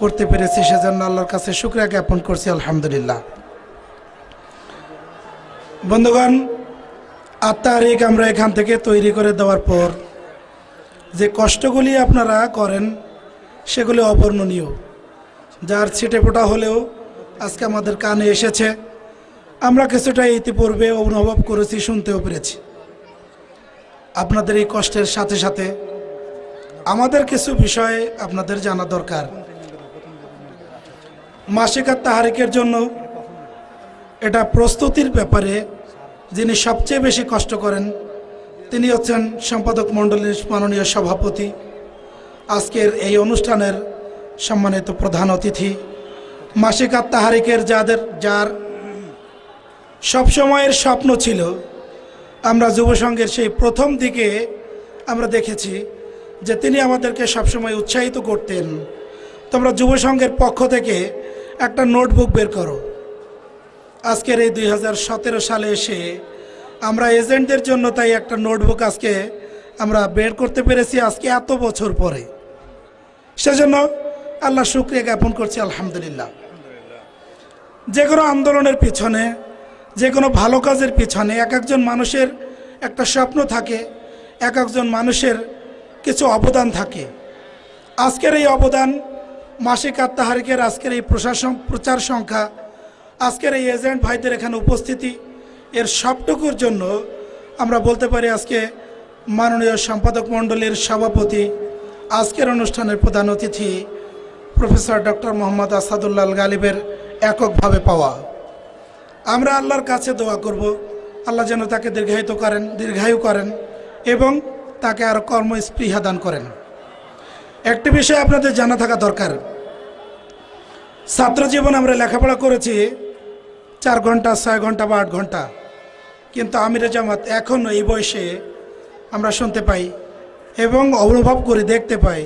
করতে পেরেছি সেজন্য আল্লাহর কাছে শুক্রিয়া জ্ঞাপন করছি আলহামদুলিল্লাহ বন্ধুগণ আত্মারিক আমরা এখান থেকে তৈরি করে দেওয়ার পর যে কষ্টগুলি আপনারা করেন সেগুলি অবর্ণনীয় যার ছিটে ফোটা হলেও আজকে আমাদের কানে এসেছে আমরা কিছুটা ইতিপূর্বে অনুভব করেছি শুনতেও পেরেছি আপনাদের এই কষ্টের সাথে সাথে আমাদের কিছু বিষয়ে আপনাদের জানা দরকার মাসিকার তাহারিকের জন্য এটা প্রস্তুতির ব্যাপারে যিনি সবচেয়ে বেশি কষ্ট করেন তিনি হচ্ছেন সম্পাদক মণ্ডলীর মাননীয় সভাপতি আজকের এই অনুষ্ঠানের সম্মানিত প্রধান অতিথি মাসিকার তাহারিকের যাদের যার সব সময়ের স্বপ্ন ছিল আমরা যুবসংঘের সেই প্রথম দিকে আমরা দেখেছি যে তিনি আমাদেরকে সবসময় উৎসাহিত করতেন তোমরা যুবসংঘের পক্ষ থেকে একটা নোটবুক বের করো আজকের এই দুই সালে এসে আমরা এজেন্টদের জন্য তাই একটা নোটবুক আজকে আমরা বের করতে পেরেছি আজকে এত বছর পরে সেজন্য আল্লাহ শুক্রিয়া জ্ঞাপন করছি আলহামদুলিল্লাহ যে কোনো আন্দোলনের পিছনে যে কোনো ভালো কাজের পিছনে এক একজন মানুষের একটা স্বপ্ন থাকে এক একজন মানুষের কিছু অবদান থাকে আজকের এই অবদান মাসিক আত্মাহারিকের আজকের এই প্রশাসন প্রচার সংখ্যা আজকের এই এজেন্ট ভাইদের এখানে উপস্থিতি এর সবটুকুর জন্য আমরা বলতে পারি আজকে মাননীয় সম্পাদক মণ্ডলীর সভাপতি আজকের অনুষ্ঠানের প্রধান অতিথি প্রফেসর ডক্টর মোহাম্মদ আসাদুল্লাহ গালিবের এককভাবে পাওয়া আমরা আল্লাহর কাছে দোয়া করব আল্লাহ যেন তাকে দীর্ঘায়িত করেন দীর্ঘায়ু করেন এবং তাকে আর কর্মস্পৃহা দান করেন একটি বিষয় আপনাদের জানা থাকা দরকার ছাত্র জীবন আমরা লেখাপড়া করেছি চার ঘন্টা ছয় ঘন্টা বা আট ঘন্টা কিন্তু আমিরে জামাত এখনও এই বয়সে আমরা শুনতে পাই এবং অনুভব করে দেখতে পাই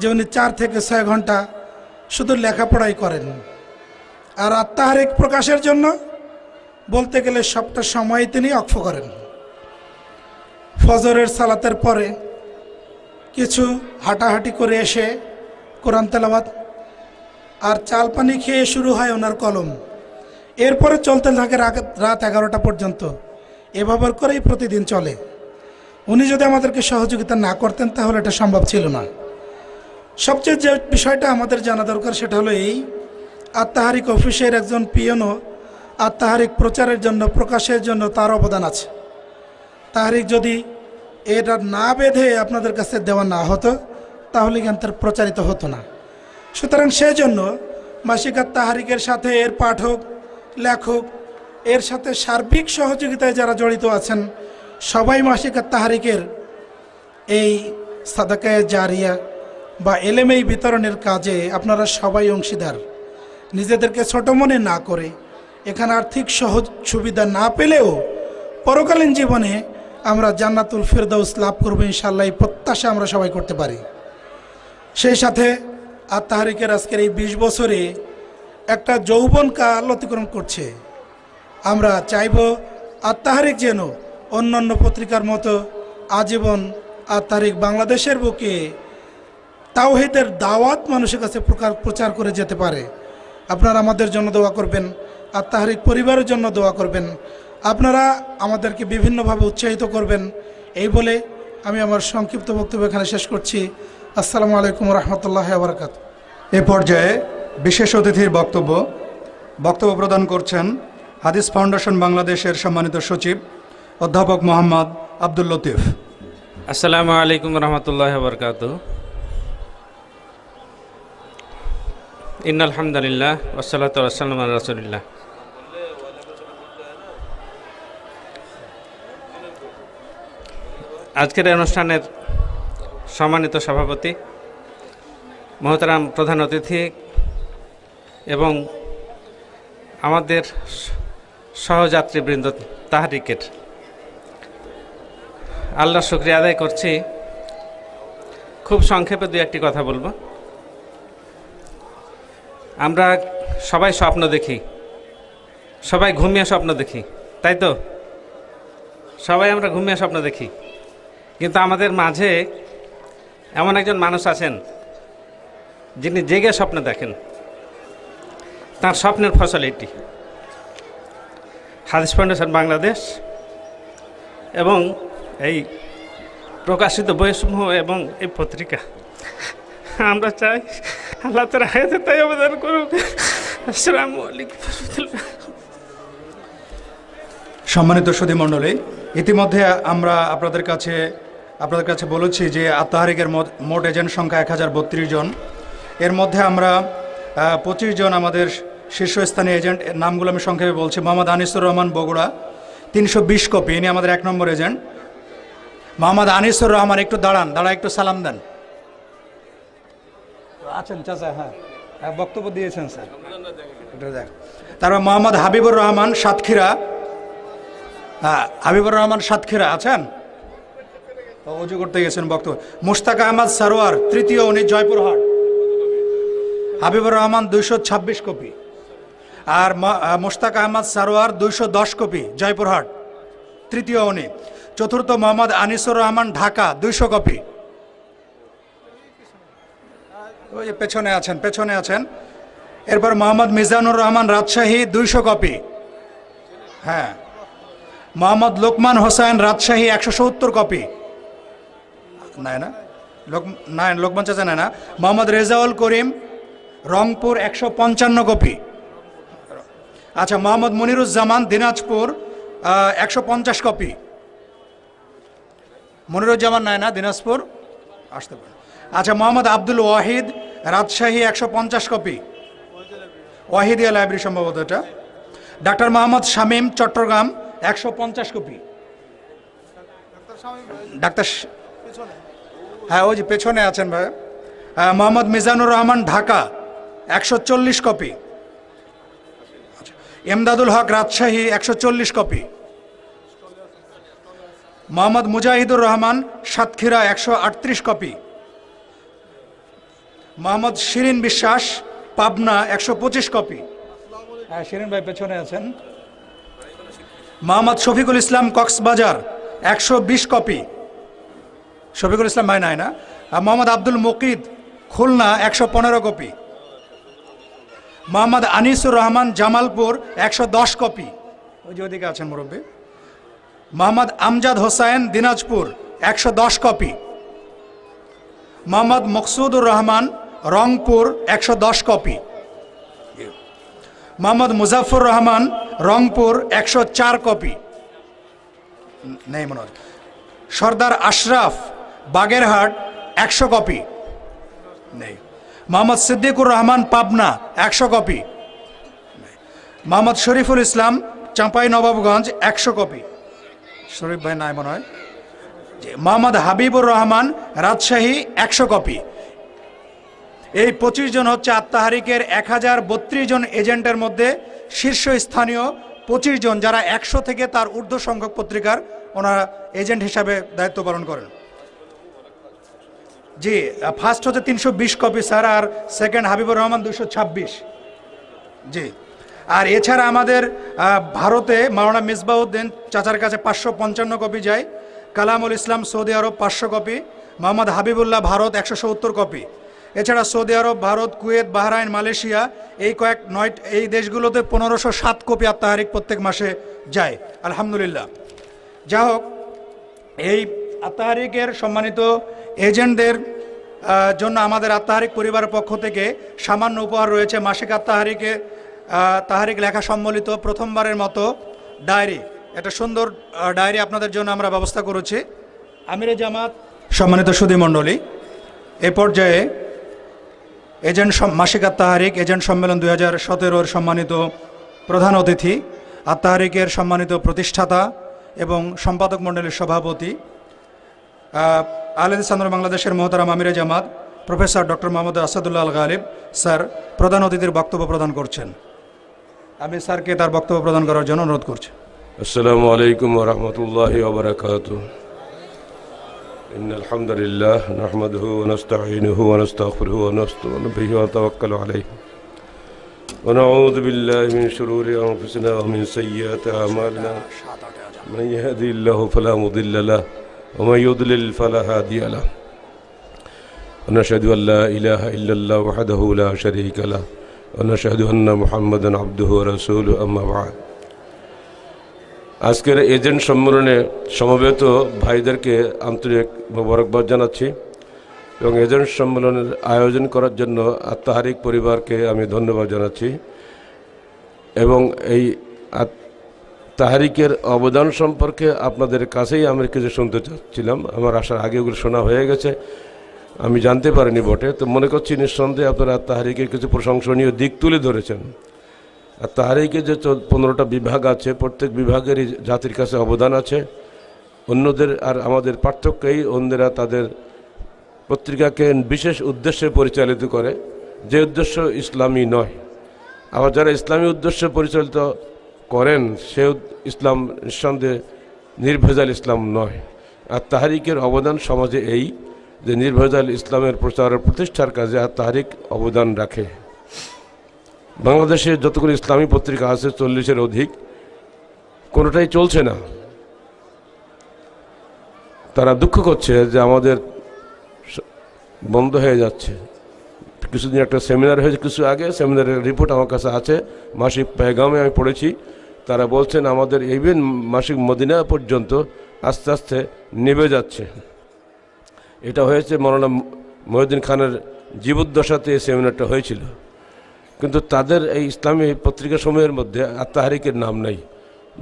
যে উনি চার থেকে ছয় ঘন্টা শুধু লেখাপড়াই করেন আর আত্মাহারিক প্রকাশের জন্য বলতে গেলে সবটা সময় তিনি অক্ষ করেন ফজরের সালাতের পরে কিছু হাঁটাহাঁটি করে এসে কোরআন তেলাবাদ আর চাল পানি খেয়ে শুরু হয় ওনার কলম এরপরে চলতে থাকে রাত এগারোটা পর্যন্ত এভাবে করেই প্রতিদিন চলে উনি যদি আমাদেরকে সহযোগিতা না করতেন তাহলে এটা সম্ভব ছিল না সবচেয়ে যে বিষয়টা আমাদের জানা দরকার সেটা হলো এই আত্মাহারিক অফিসের একজন পিয়নও আত্মাহারিক প্রচারের জন্য প্রকাশের জন্য তার অবদান আছে তাহারিক যদি এটা না বেঁধে আপনাদের কাছে দেওয়া না হতো তাহলে কিন্তু প্রচারিত হতো না সুতরাং সেজন্য মাসিকার তাহারিকের সাথে এর পাঠক লেখক এর সাথে সার্বিক সহযোগিতায় যারা জড়িত আছেন সবাই মাসিকার তাহারিকের এই সাদাকায় জারিয়া বা এলেমেই বিতরণের কাজে আপনারা সবাই অংশীদার নিজেদেরকে ছোট মনে না করে এখানে আর্থিক সহজ সুবিধা না পেলেও পরকালীন জীবনে আমরা জান্নাতুল ফেরদাউস লাভ করবো ইনশাল্লাহ এই প্রত্যাশা আমরা সবাই করতে পারি সেই সাথে আর তাহারিকের আজকের এই বিশ বছরে একটা যৌবন কাল অতিক্রম করছে আমরা চাইব আর তাহারিক যেন অন্যান্য পত্রিকার মতো আজীবন আর তারিক বাংলাদেশের বুকে তাওহিদের দাওয়াত মানুষের কাছে প্রকার প্রচার করে যেতে পারে আপনারা আমাদের জন্য দোয়া করবেন আর তাহারিক পরিবারের জন্য দোয়া করবেন আপনারা আমাদেরকে বিভিন্নভাবে উৎসাহিত করবেন এই বলে আমি আমার সংক্ষিপ্ত বক্তব্য এখানে শেষ করছি আসসালামু আলাইকুম রহমতুল্লাহ আবরকাত এ পর্যায়ে বিশেষ অতিথির বক্তব্য বক্তব্য প্রদান করছেন হাদিস ফাউন্ডেশন বাংলাদেশের সম্মানিত সচিব অধ্যাপক মোহাম্মদ আব্দুল লতিফ আসসালামু আলাইকুম রহমতুল্লাহ বরকাত ইন আলহামদুলিল্লাহ ওসালাত রাসুলিল্লাহ আজকের অনুষ্ঠানের সম্মানিত সভাপতি মহতারাম প্রধান অতিথি এবং আমাদের সহযাত্রীবৃন্দ তাহারিকের আল্লাহ শুক্রিয়া আদায় করছি খুব সংক্ষেপে দু একটি কথা বলবো আমরা সবাই স্বপ্ন দেখি সবাই ঘুমিয়ে স্বপ্ন দেখি তাই তো সবাই আমরা ঘুমিয়ে স্বপ্ন দেখি কিন্তু আমাদের মাঝে এমন একজন মানুষ আছেন যিনি জেগে স্বপ্ন দেখেন তার স্বপ্নের ফসল এটি হাদিস ফাউন্ডেশন বাংলাদেশ এবং এই প্রকাশিত বইসমূহ এবং এই পত্রিকা আমরা চাই আল্লাহ তার হায়াতে তাই অবদান করুক আসসালামু সম্মানিত সদী মণ্ডলী ইতিমধ্যে আমরা আপনাদের কাছে আপনাদের কাছে বলেছি যে আত্মহারিকের মোট এজেন্ট সংখ্যা এক হাজার বত্রিশ জন এর মধ্যে আমরা পঁচিশ জন আমাদের শীর্ষস্থানীয় এজেন্ট নামগুলো আমি সংক্ষেপে বলছি মোহাম্মদ আনিসুর রহমান বগুড়া তিনশো বিশ কপি ইনি আমাদের এক নম্বর এজেন্ট মোহাম্মদ আনিসুর রহমান একটু দাঁড়ান দাঁড়া একটু সালাম দেন আছেন চাচা হ্যাঁ হ্যাঁ বক্তব্য দিয়েছেন স্যার দেখ তারপর মোহাম্মদ হাবিবুর রহমান সাতক্ষীরা হ্যাঁ হাবিবুর রহমান সাতক্ষীরা আছেন অজু করতে গেছেন ভক্ত মুশতাক আহমদ সারোয়ার তৃতীয় উনি জয়পুরহাট হাবিবুর রহমান দুইশো ছাব্বিশ কপি আর মুশতাক আহমদ সারোয়ার দুইশো দশ কপি জয়পুরহাট তৃতীয় উনি চতুর্থ মোহাম্মদ আনিসুর রহমান ঢাকা দুইশো কপি ওই যে পেছনে আছেন পেছনে আছেন এরপর মোহাম্মদ মিজানুর রহমান রাজশাহী দুইশো কপি হ্যাঁ মোহাম্মদ লোকমান হোসেন রাজশাহী একশো সত্তর কপি নায়না নায়ন লোকমান চাচা নায়না মোহাম্মদ রেজাউল করিম রংপুর একশো পঞ্চান্ন কপি আচ্ছা মোহাম্মদ মনিরুজ্জামান দিনাজপুর একশো পঞ্চাশ কপি মনিরুজ্জামান না দিনাজপুর আসতে পারে আচ্ছা মোহাম্মদ আব্দুল ওয়াহিদ রাজশাহী একশো পঞ্চাশ কপি ওয়াহিদিয়া লাইব্রেরি সম্ভবত এটা ডাক্তার মোহাম্মদ শামীম চট্টগ্রাম একশো পঞ্চাশ কপি ডাক্তার হ্যাঁ ওই যে পেছনে আছেন ভাই মোহাম্মদ মিজানুর রহমান ঢাকা একশো চল্লিশ কপি এমদাদুল হক রাজশাহী একশো চল্লিশ কপি মোহাম্মদ মুজাহিদুর রহমান সাতক্ষীরা একশো আটত্রিশ কপি মোহাম্মদ শিরিন বিশ্বাস পাবনা একশো পঁচিশ কপি হ্যাঁ শিরিন ভাই পেছনে আছেন মোহাম্মদ শফিকুল ইসলাম কক্সবাজার একশো বিশ কপি শফিকুল ইসলাম ভাই নাই না আর মোহাম্মদ আব্দুল মকিদ খুলনা একশো পনেরো কপি মোহাম্মদ আনিসুর রহমান জামালপুর একশো দশ কপি ওই যে ওদিকে আছেন মুরব্বী মোহাম্মদ আমজাদ হোসাইন দিনাজপুর একশো দশ কপি মোহাম্মদ মকসুদুর রহমান রংপুর একশো দশ কপি মোহাম্মদ মুজাফর রহমান রংপুর একশো চার কপি নেই মনে সর্দার আশরাফ বাগেরহাট একশো কপি নেই মোহাম্মদ সিদ্দিকুর রহমান পাবনা একশো কপি মোহাম্মদ শরীফুল ইসলাম চাঁপাই নবাবগঞ্জ একশো কপি শরীফ ভাই নাই মনে হয় মোহাম্মদ হাবিবুর রহমান রাজশাহী একশো কপি এই পঁচিশ জন হচ্ছে আত্মাহারিকের এক হাজার বত্রিশ জন এজেন্টের মধ্যে শীর্ষস্থানীয় পঁচিশ জন যারা একশো থেকে তার ঊর্ধ্ব সংখ্যক পত্রিকার ওনারা এজেন্ট হিসাবে দায়িত্ব পালন করেন জি ফার্স্ট হচ্ছে তিনশো বিশ কপি স্যার আর সেকেন্ড হাবিবুর রহমান দুশো ছাব্বিশ জি আর এছাড়া আমাদের ভারতে মাওলানা মিসবাউদ্দিন চাচার কাছে পাঁচশো পঞ্চান্ন কপি যায় কালামুল ইসলাম সৌদি আরব পাঁচশো কপি মোহাম্মদ হাবিবুল্লাহ ভারত একশো সত্তর কপি এছাড়া সৌদি আরব ভারত কুয়েত বাহরাইন মালয়েশিয়া এই কয়েক নয় এই দেশগুলোতে পনেরোশো সাত কপি আত্মাহারিক প্রত্যেক মাসে যায় আলহামদুলিল্লাহ যা হোক এই আত্মহারিকের সম্মানিত এজেন্টদের জন্য আমাদের আত্মাহারিক পরিবারের পক্ষ থেকে সামান্য উপহার রয়েছে মাসিক আত্মাহারিকে তাহারিক লেখা সম্বলিত প্রথমবারের মতো ডায়েরি একটা সুন্দর ডায়েরি আপনাদের জন্য আমরা ব্যবস্থা করেছি আমিরে জামাত সম্মানিত সুদীমণ্ডলী এ পর্যায়ে এজেন্ট মাসিক আত্মহারিক এজেন্ট সম্মেলন দুই হাজার সতেরোর সম্মানিত প্রধান অতিথি আত্মাহারিকের সম্মানিত প্রতিষ্ঠাতা এবং সম্পাদক মণ্ডলীর সভাপতি আলেদ সান্দর বাংলাদেশের মহতারাম আমিরে জামাত professor doctor Mohammad Asadullah Al Ghalib sir প্রধান অতিথির বক্তব্য প্রদান করছেন আমি স্যারকে তার বক্তব্য প্রদান করার জন্য অনুরোধ করছি আসসালামু আলাইকুম রহমতুল্লাহ ওবরাকাত إن الحمد لله نحمده ونستعينه ونستغفره ونستغفره ونتوكل عليه ونعوذ بالله من شرور أنفسنا ومن سيئات أعمالنا من يهدي الله فلا مضل له ومن يضلل فلا هادي له ونشهد أن لا إله إلا الله وحده لا شريك له ونشهد أن محمدا عبده ورسوله أما بعد আজকের এজেন্ট সম্মেলনে সমবেত ভাইদেরকে আন্তরিক মোবারকবাদ জানাচ্ছি এবং এজেন্ট সম্মেলনের আয়োজন করার জন্য আত্মাহারিক পরিবারকে আমি ধন্যবাদ জানাচ্ছি এবং এই তাহারিকের অবদান সম্পর্কে আপনাদের কাছেই আমি কিছু শুনতে চাচ্ছিলাম আমার আসার আগে ওগুলো শোনা হয়ে গেছে আমি জানতে পারিনি বটে তো মনে করছি নিঃসন্দেহে আপনারা তাহারিকের কিছু প্রশংসনীয় দিক তুলে ধরেছেন আর তাহারিকে যে পনেরোটা বিভাগ আছে প্রত্যেক বিভাগেরই জাতির কাছে অবদান আছে অন্যদের আর আমাদের পার্থক্যই অন্যরা তাদের পত্রিকাকে বিশেষ উদ্দেশ্যে পরিচালিত করে যে উদ্দেশ্য ইসলামী নয় আবার যারা ইসলামী উদ্দেশ্যে পরিচালিত করেন সেও ইসলাম নিঃসন্দেহে নির্ভেজাল ইসলাম নয় আর তাহারিকের অবদান সমাজে এই যে নির্ভেজাল ইসলামের প্রচারের প্রতিষ্ঠার কাজে আর তাহারিক অবদান রাখে বাংলাদেশে যতগুলো ইসলামী পত্রিকা আছে চল্লিশের অধিক কোনোটাই চলছে না তারা দুঃখ করছে যে আমাদের বন্ধ হয়ে যাচ্ছে কিছুদিন একটা সেমিনার হয়েছে কিছু আগে সেমিনারের রিপোর্ট আমার কাছে আছে মাসিক পেগামে আমি পড়েছি তারা বলছেন আমাদের ইভেন মাসিক মদিনা পর্যন্ত আস্তে আস্তে নেবে যাচ্ছে এটা হয়েছে মৌলানা মহিউদ্দিন খানের জীবদ্দশাতে এই সেমিনারটা হয়েছিল কিন্তু তাদের এই ইসলামী পত্রিকা সময়ের মধ্যে আত্মাহারিকের নাম নাই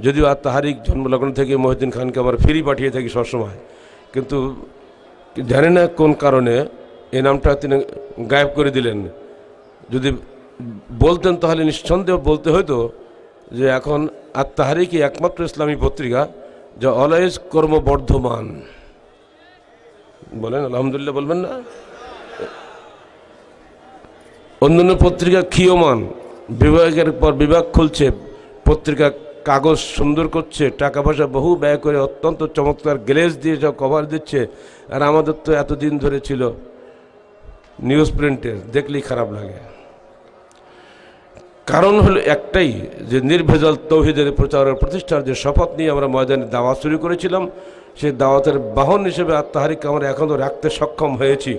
যদিও আত্মাহারিক জন্মলগ্ন থেকে মহিউদ্দিন খানকে আমরা ফিরি পাঠিয়ে থাকি সবসময় কিন্তু জানি না কোন কারণে এই নামটা তিনি গায়েব করে দিলেন যদি বলতেন তাহলে নিঃসন্দেহ বলতে হয়তো যে এখন কি একমাত্র ইসলামী পত্রিকা যা অলওয়েজ কর্মবর্ধমান বলেন আলহামদুলিল্লাহ বলবেন না অন্যান্য পত্রিকা ক্ষীয়মান বিভাগের পর বিভাগ খুলছে পত্রিকা কাগজ সুন্দর করছে টাকা পয়সা বহু ব্যয় করে অত্যন্ত চমৎকার গ্লেজ দিয়ে যা কভার দিচ্ছে আর আমাদের তো এতদিন ধরে ছিল নিউজ প্রিন্টের দেখলেই খারাপ লাগে কারণ হলো একটাই যে নির্ভেজাল তৌহিদের প্রচারের প্রতিষ্ঠার যে শপথ নিয়ে আমরা ময়দানে দাওয়াত শুরু করেছিলাম সেই দাওয়াতের বাহন হিসেবে আর তাহারিককে আমরা এখনও রাখতে সক্ষম হয়েছি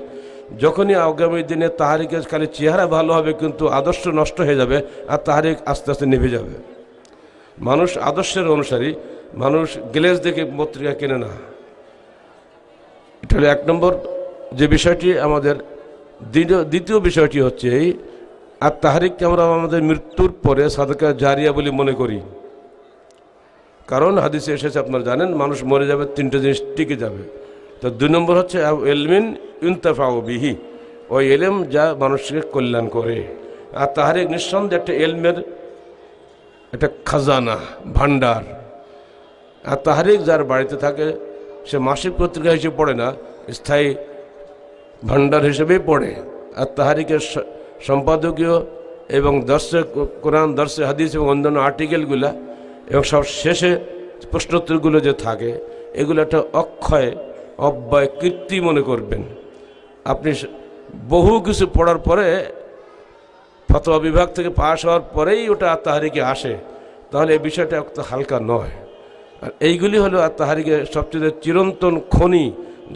যখনই আগামী দিনে তাহারিকের খালি চেহারা ভালো হবে কিন্তু আদর্শ নষ্ট হয়ে যাবে আর তাহারিক আস্তে আস্তে নিভে যাবে মানুষ আদর্শের অনুসারী মানুষ গ্লেজ দেখে পত্রিকা কেনে না এটা হলো এক নম্বর যে বিষয়টি আমাদের দ্বিতীয় বিষয়টি হচ্ছে এই আর তাহারিককে আমরা আমাদের মৃত্যুর পরে সাদকা জারিয়া বলে মনে করি কারণ হাদিসে এসেছে আপনারা জানেন মানুষ মরে যাবে তিনটে জিনিস টিকে যাবে তো দুই নম্বর হচ্ছে এলমিন ও বিহি ওই এলেম যা মানুষকে কল্যাণ করে আর তাহারিক নিঃসন্দেহে একটা এলমের একটা খাজানা ভান্ডার আর তাহারিক যার বাড়িতে থাকে সে মাসিক পত্রিকা হিসেবে পড়ে না স্থায়ী ভান্ডার হিসেবেই পড়ে আর তাহারিকের সম্পাদকীয় এবং দর্শে কোরআন দর্শে হাদিস এবং অন্যান্য আর্টিকেলগুলা এবং সব শেষে প্রশ্নোত্তরগুলো যে থাকে এগুলো একটা অক্ষয় অব্যয় কীর্তি মনে করবেন আপনি বহু কিছু পড়ার পরে ফতোয়া বিভাগ থেকে পাশ হওয়ার পরেই ওটা আত্মাহারিকে আসে তাহলে এই বিষয়টা অত হালকা নয় আর এইগুলি হলো আত্মাহারিকে সবচেয়ে চিরন্তন খনি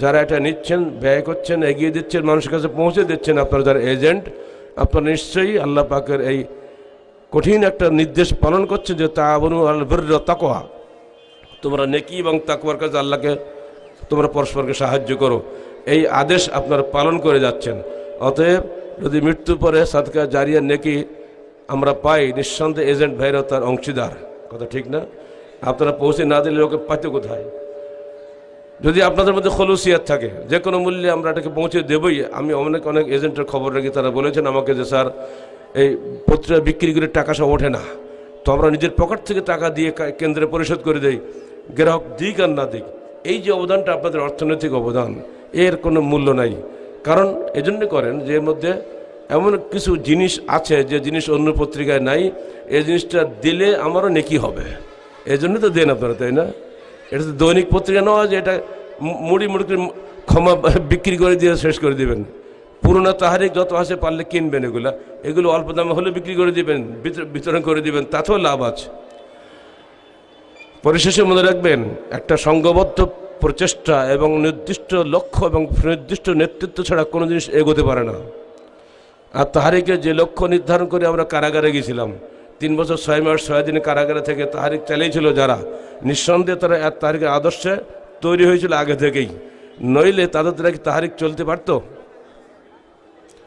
যারা এটা নিচ্ছেন ব্যয় করছেন এগিয়ে দিচ্ছেন মানুষের কাছে পৌঁছে দিচ্ছেন আপনারা যারা এজেন্ট আপনারা নিশ্চয়ই আল্লাহ পাকের এই কঠিন একটা নির্দেশ পালন করছেন যে তা বনু আল তাকোয়া তোমরা নেকি এবং তাকওয়ার কাছে আল্লাহকে তোমরা পরস্পরকে সাহায্য করো এই আদেশ আপনারা পালন করে যাচ্ছেন অতএব যদি মৃত্যু পরে সাদকা জারিয়া নেকি আমরা পাই নিঃসন্দেহে এজেন্ট ভাইরা তার অংশীদার কথা ঠিক না আপনারা পৌঁছে না দিলে ওকে পাইতে কোথায় যদি আপনাদের মধ্যে খলুসিয়াত থাকে যে কোনো মূল্যে আমরা এটাকে পৌঁছে দেবই আমি অনেক অনেক এজেন্টের খবর রাখি তারা বলেছেন আমাকে যে স্যার এই পত্রিকা বিক্রি করে টাকা সব ওঠে না তো আমরা নিজের পকেট থেকে টাকা দিয়ে কেন্দ্রে পরিশোধ করে দেই গ্রাহক দিক আর না দিক এই যে অবদানটা আপনাদের অর্থনৈতিক অবদান এর কোনো মূল্য নাই কারণ এজন্য করেন যে এর মধ্যে এমন কিছু জিনিস আছে যে জিনিস অন্য পত্রিকায় নাই এই জিনিসটা দিলে আমারও নেকি হবে এজন্য তো দেন আপনারা তাই না এটা তো দৈনিক পত্রিকা নয় যে এটা মুড়ি মুড়ি ক্ষমা বিক্রি করে দিয়ে শেষ করে দেবেন পুরোনো তাহারিক যত আছে পারলে কিনবেন এগুলো এগুলো অল্প দামে হলে বিক্রি করে দিবেন বিতরণ করে দিবেন তাতেও লাভ আছে পরিশেষে মনে রাখবেন একটা সংঘবদ্ধ প্রচেষ্টা এবং নির্দিষ্ট লক্ষ্য এবং নির্দিষ্ট নেতৃত্ব ছাড়া কোনো জিনিস এগোতে পারে না আর তাহারিকে যে লক্ষ্য নির্ধারণ করে আমরা কারাগারে গেছিলাম তিন বছর ছয় মাস ছয় দিন কারাগারে থেকে তাহারিক চালিয়েছিল যারা নিঃসন্দেহে তারা এক তাহারিকের আদর্শে তৈরি হয়েছিল আগে থেকেই নইলে তাদের দ্বারা কি তাহারিক চলতে পারত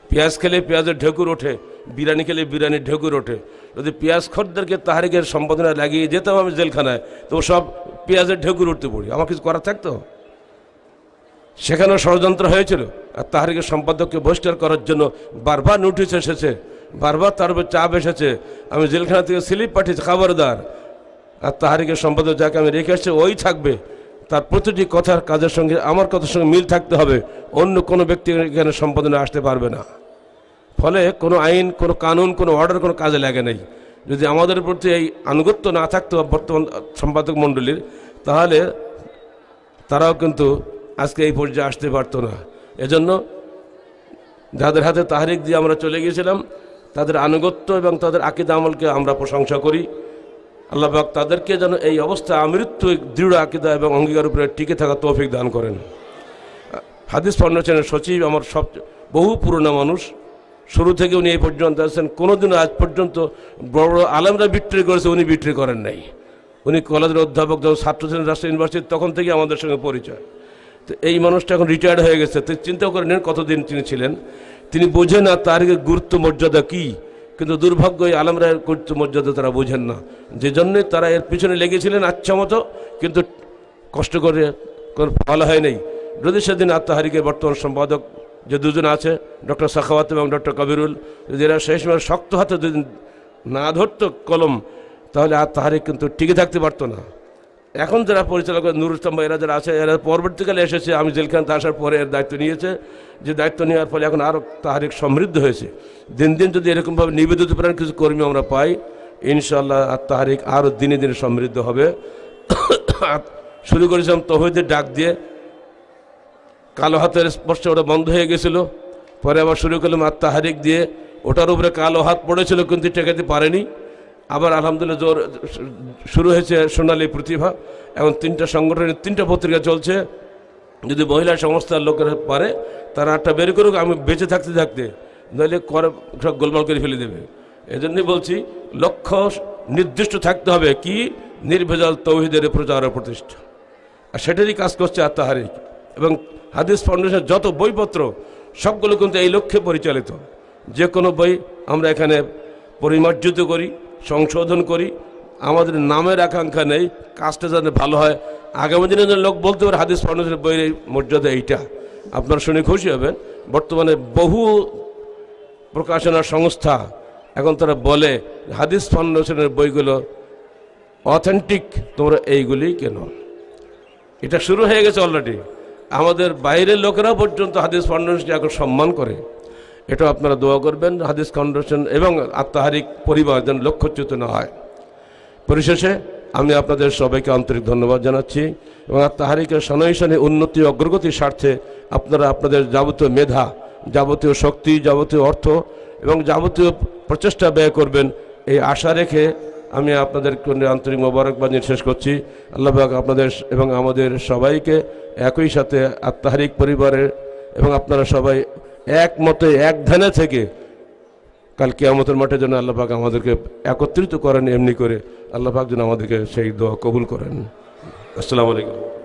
পেঁয়াজ খেলে পেঁয়াজের ঢেকুর ওঠে বিরিয়ানি খেলে বিরিয়ানির ঢেকুর ওঠে যদি পেঁয়াজ খরদেরকে তাহারিকের সম্পাদনা লাগিয়ে যেতাম আমি জেলখানায় তো সব পেঁয়াজের ঢেকুর উঠতে পড়ি আমার কিছু করার থাকতো সেখানেও ষড়যন্ত্র হয়েছিল আর তাহারিকের সম্পাদককে বহিষ্কার করার জন্য বারবার নোটিশ এসেছে বারবার তার উপর চাপ এসেছে আমি জেলখানা থেকে স্লিপ পাঠিয়েছি খাবারদার আর তাহারিকের সম্পাদক যাকে আমি রেখে এসেছি ওই থাকবে তার প্রতিটি কথার কাজের সঙ্গে আমার কথার সঙ্গে মিল থাকতে হবে অন্য কোনো ব্যক্তি এখানে সম্পাদনে আসতে পারবে না ফলে কোনো আইন কোনো কানুন কোনো অর্ডার কোনো কাজে লাগে নাই যদি আমাদের প্রতি এই আনুগত্য না থাকতো বর্তমান সম্পাদক মণ্ডলীর তাহলে তারাও কিন্তু আজকে এই পর্যায়ে আসতে পারতো না এজন্য যাদের হাতে তাহারিক দিয়ে আমরা চলে গিয়েছিলাম তাদের আনুগত্য এবং তাদের আকিদা আমলকে আমরা প্রশংসা করি আল্লাহবাক তাদেরকে যেন এই অবস্থায় আমৃত্য দৃঢ় আকিদা এবং অঙ্গীকার উপরে টিকে থাকা তৌফিক দান করেন হাদিস ফাউন্ডেশনের সচিব আমার সব বহু পুরনো মানুষ শুরু থেকে উনি এই পর্যন্ত আছেন কোনোদিন আজ পর্যন্ত বড় বড় আলমরা বিক্রি করেছে উনি বিক্রি করেন নাই উনি কলেজের অধ্যাপক যখন ছাত্র ছিলেন রাষ্ট্রীয় ইউনিভার্সিটি তখন থেকে আমাদের সঙ্গে পরিচয় তো এই মানুষটা এখন রিটায়ার্ড হয়ে গেছে তো চিন্তা করে নিন কতদিন তিনি ছিলেন তিনি বোঝে না তার গুরুত্ব মর্যাদা কি কিন্তু দুর্ভাগ্য এই আলমরা গুরুত্ব মর্যাদা তারা বোঝেন না যে জন্যে তারা এর পিছনে লেগেছিলেন আচ্ছা মতো কিন্তু কষ্ট করে কোনো ফল হয় নাই যদি সেদিন আত্মাহারিকের বর্তমান সম্পাদক যে দুজন আছে ডক্টর সাখাওয়াত এবং ডক্টর কবিরুল যদি এরা সেই সময় শক্ত হাতে যদি না ধরত কলম তাহলে আত্মাহারিক কিন্তু টিকে থাকতে পারতো না এখন যারা পরিচালক নুরুল ইসলাম এরা যারা আছে এরা পরবর্তীকালে এসেছে আমি জেলখান আসার পরে এর দায়িত্ব নিয়েছে যে দায়িত্ব নেওয়ার ফলে এখন আরও তাহারিক সমৃদ্ধ হয়েছে দিন দিন যদি এরকমভাবে নিবেদিত প্রাণ কিছু কর্মী আমরা পাই ইনশাল্লাহ আর তাহারিক আরও দিনে দিনে সমৃদ্ধ হবে শুরু করেছিলাম তহিদের ডাক দিয়ে কালো হাতের স্পর্শে ওটা বন্ধ হয়ে গেছিল পরে আবার শুরু করলাম আত্মাহারিক দিয়ে ওটার উপরে কালো হাত পড়েছিল কিন্তু টেকাতে পারেনি আবার আলহামদুলিল্লাহ জোর শুরু হয়েছে সোনালী প্রতিভা এখন তিনটা সংগঠনের তিনটা পত্রিকা চলছে যদি মহিলা সংস্থার লোকেরা পারে তারা আটটা বের করুক আমি বেঁচে থাকতে থাকতে নইলে কর সব গোলমাল করে ফেলে দেবে এজন্যই বলছি লক্ষ্য নির্দিষ্ট থাকতে হবে কি নির্ভেজাল তৌহিদের প্রচার প্রতিষ্ঠা আর সেটারই কাজ করছে আত্মাহারিক এবং হাদিস ফাউন্ডেশনের যত বইপত্র সবগুলো কিন্তু এই লক্ষ্যে পরিচালিত যে কোনো বই আমরা এখানে পরিমার্জিত করি সংশোধন করি আমাদের নামের আকাঙ্ক্ষা নেই কাজটা যাতে ভালো হয় আগামী দিনে যেন লোক বলতে পারে হাদিস ফাউন্ডেশনের বইয়ের মর্যাদা এইটা আপনারা শুনে খুশি হবেন বর্তমানে বহু প্রকাশনা সংস্থা এখন তারা বলে হাদিস ফাউন্ডেশনের বইগুলো অথেন্টিক তোমরা এইগুলি কেন এটা শুরু হয়ে গেছে অলরেডি আমাদের বাইরের লোকেরা পর্যন্ত হাদিস ফাউন্ডেশনকে এখন সম্মান করে এটা আপনারা দোয়া করবেন হাদিস ফাউন্ডেশন এবং আত্মাহারিক পরিবার যেন লক্ষ্যচ্যুত না হয় পরিশেষে আমি আপনাদের সবাইকে আন্তরিক ধন্যবাদ জানাচ্ছি এবং আত্মাহারিকের সানাইসানি উন্নতি অগ্রগতির স্বার্থে আপনারা আপনাদের যাবতীয় মেধা যাবতীয় শক্তি যাবতীয় অর্থ এবং যাবতীয় প্রচেষ্টা ব্যয় করবেন এই আশা রেখে আমি আপনাদের আন্তরিক মোবারকবাদ শেষ করছি আল্লাহবাক আপনাদের এবং আমাদের সবাইকে একই সাথে আত্মাহারিক পরিবারের এবং আপনারা সবাই এক মতে এক ধ্যানে থেকে কালকে আমাদের মাঠে যেন আল্লাহাক আমাদেরকে একত্রিত করেন এমনি করে আল্লাহাক যেন আমাদেরকে সেই দোয়া কবুল করেন আসসালামু আলাইকুম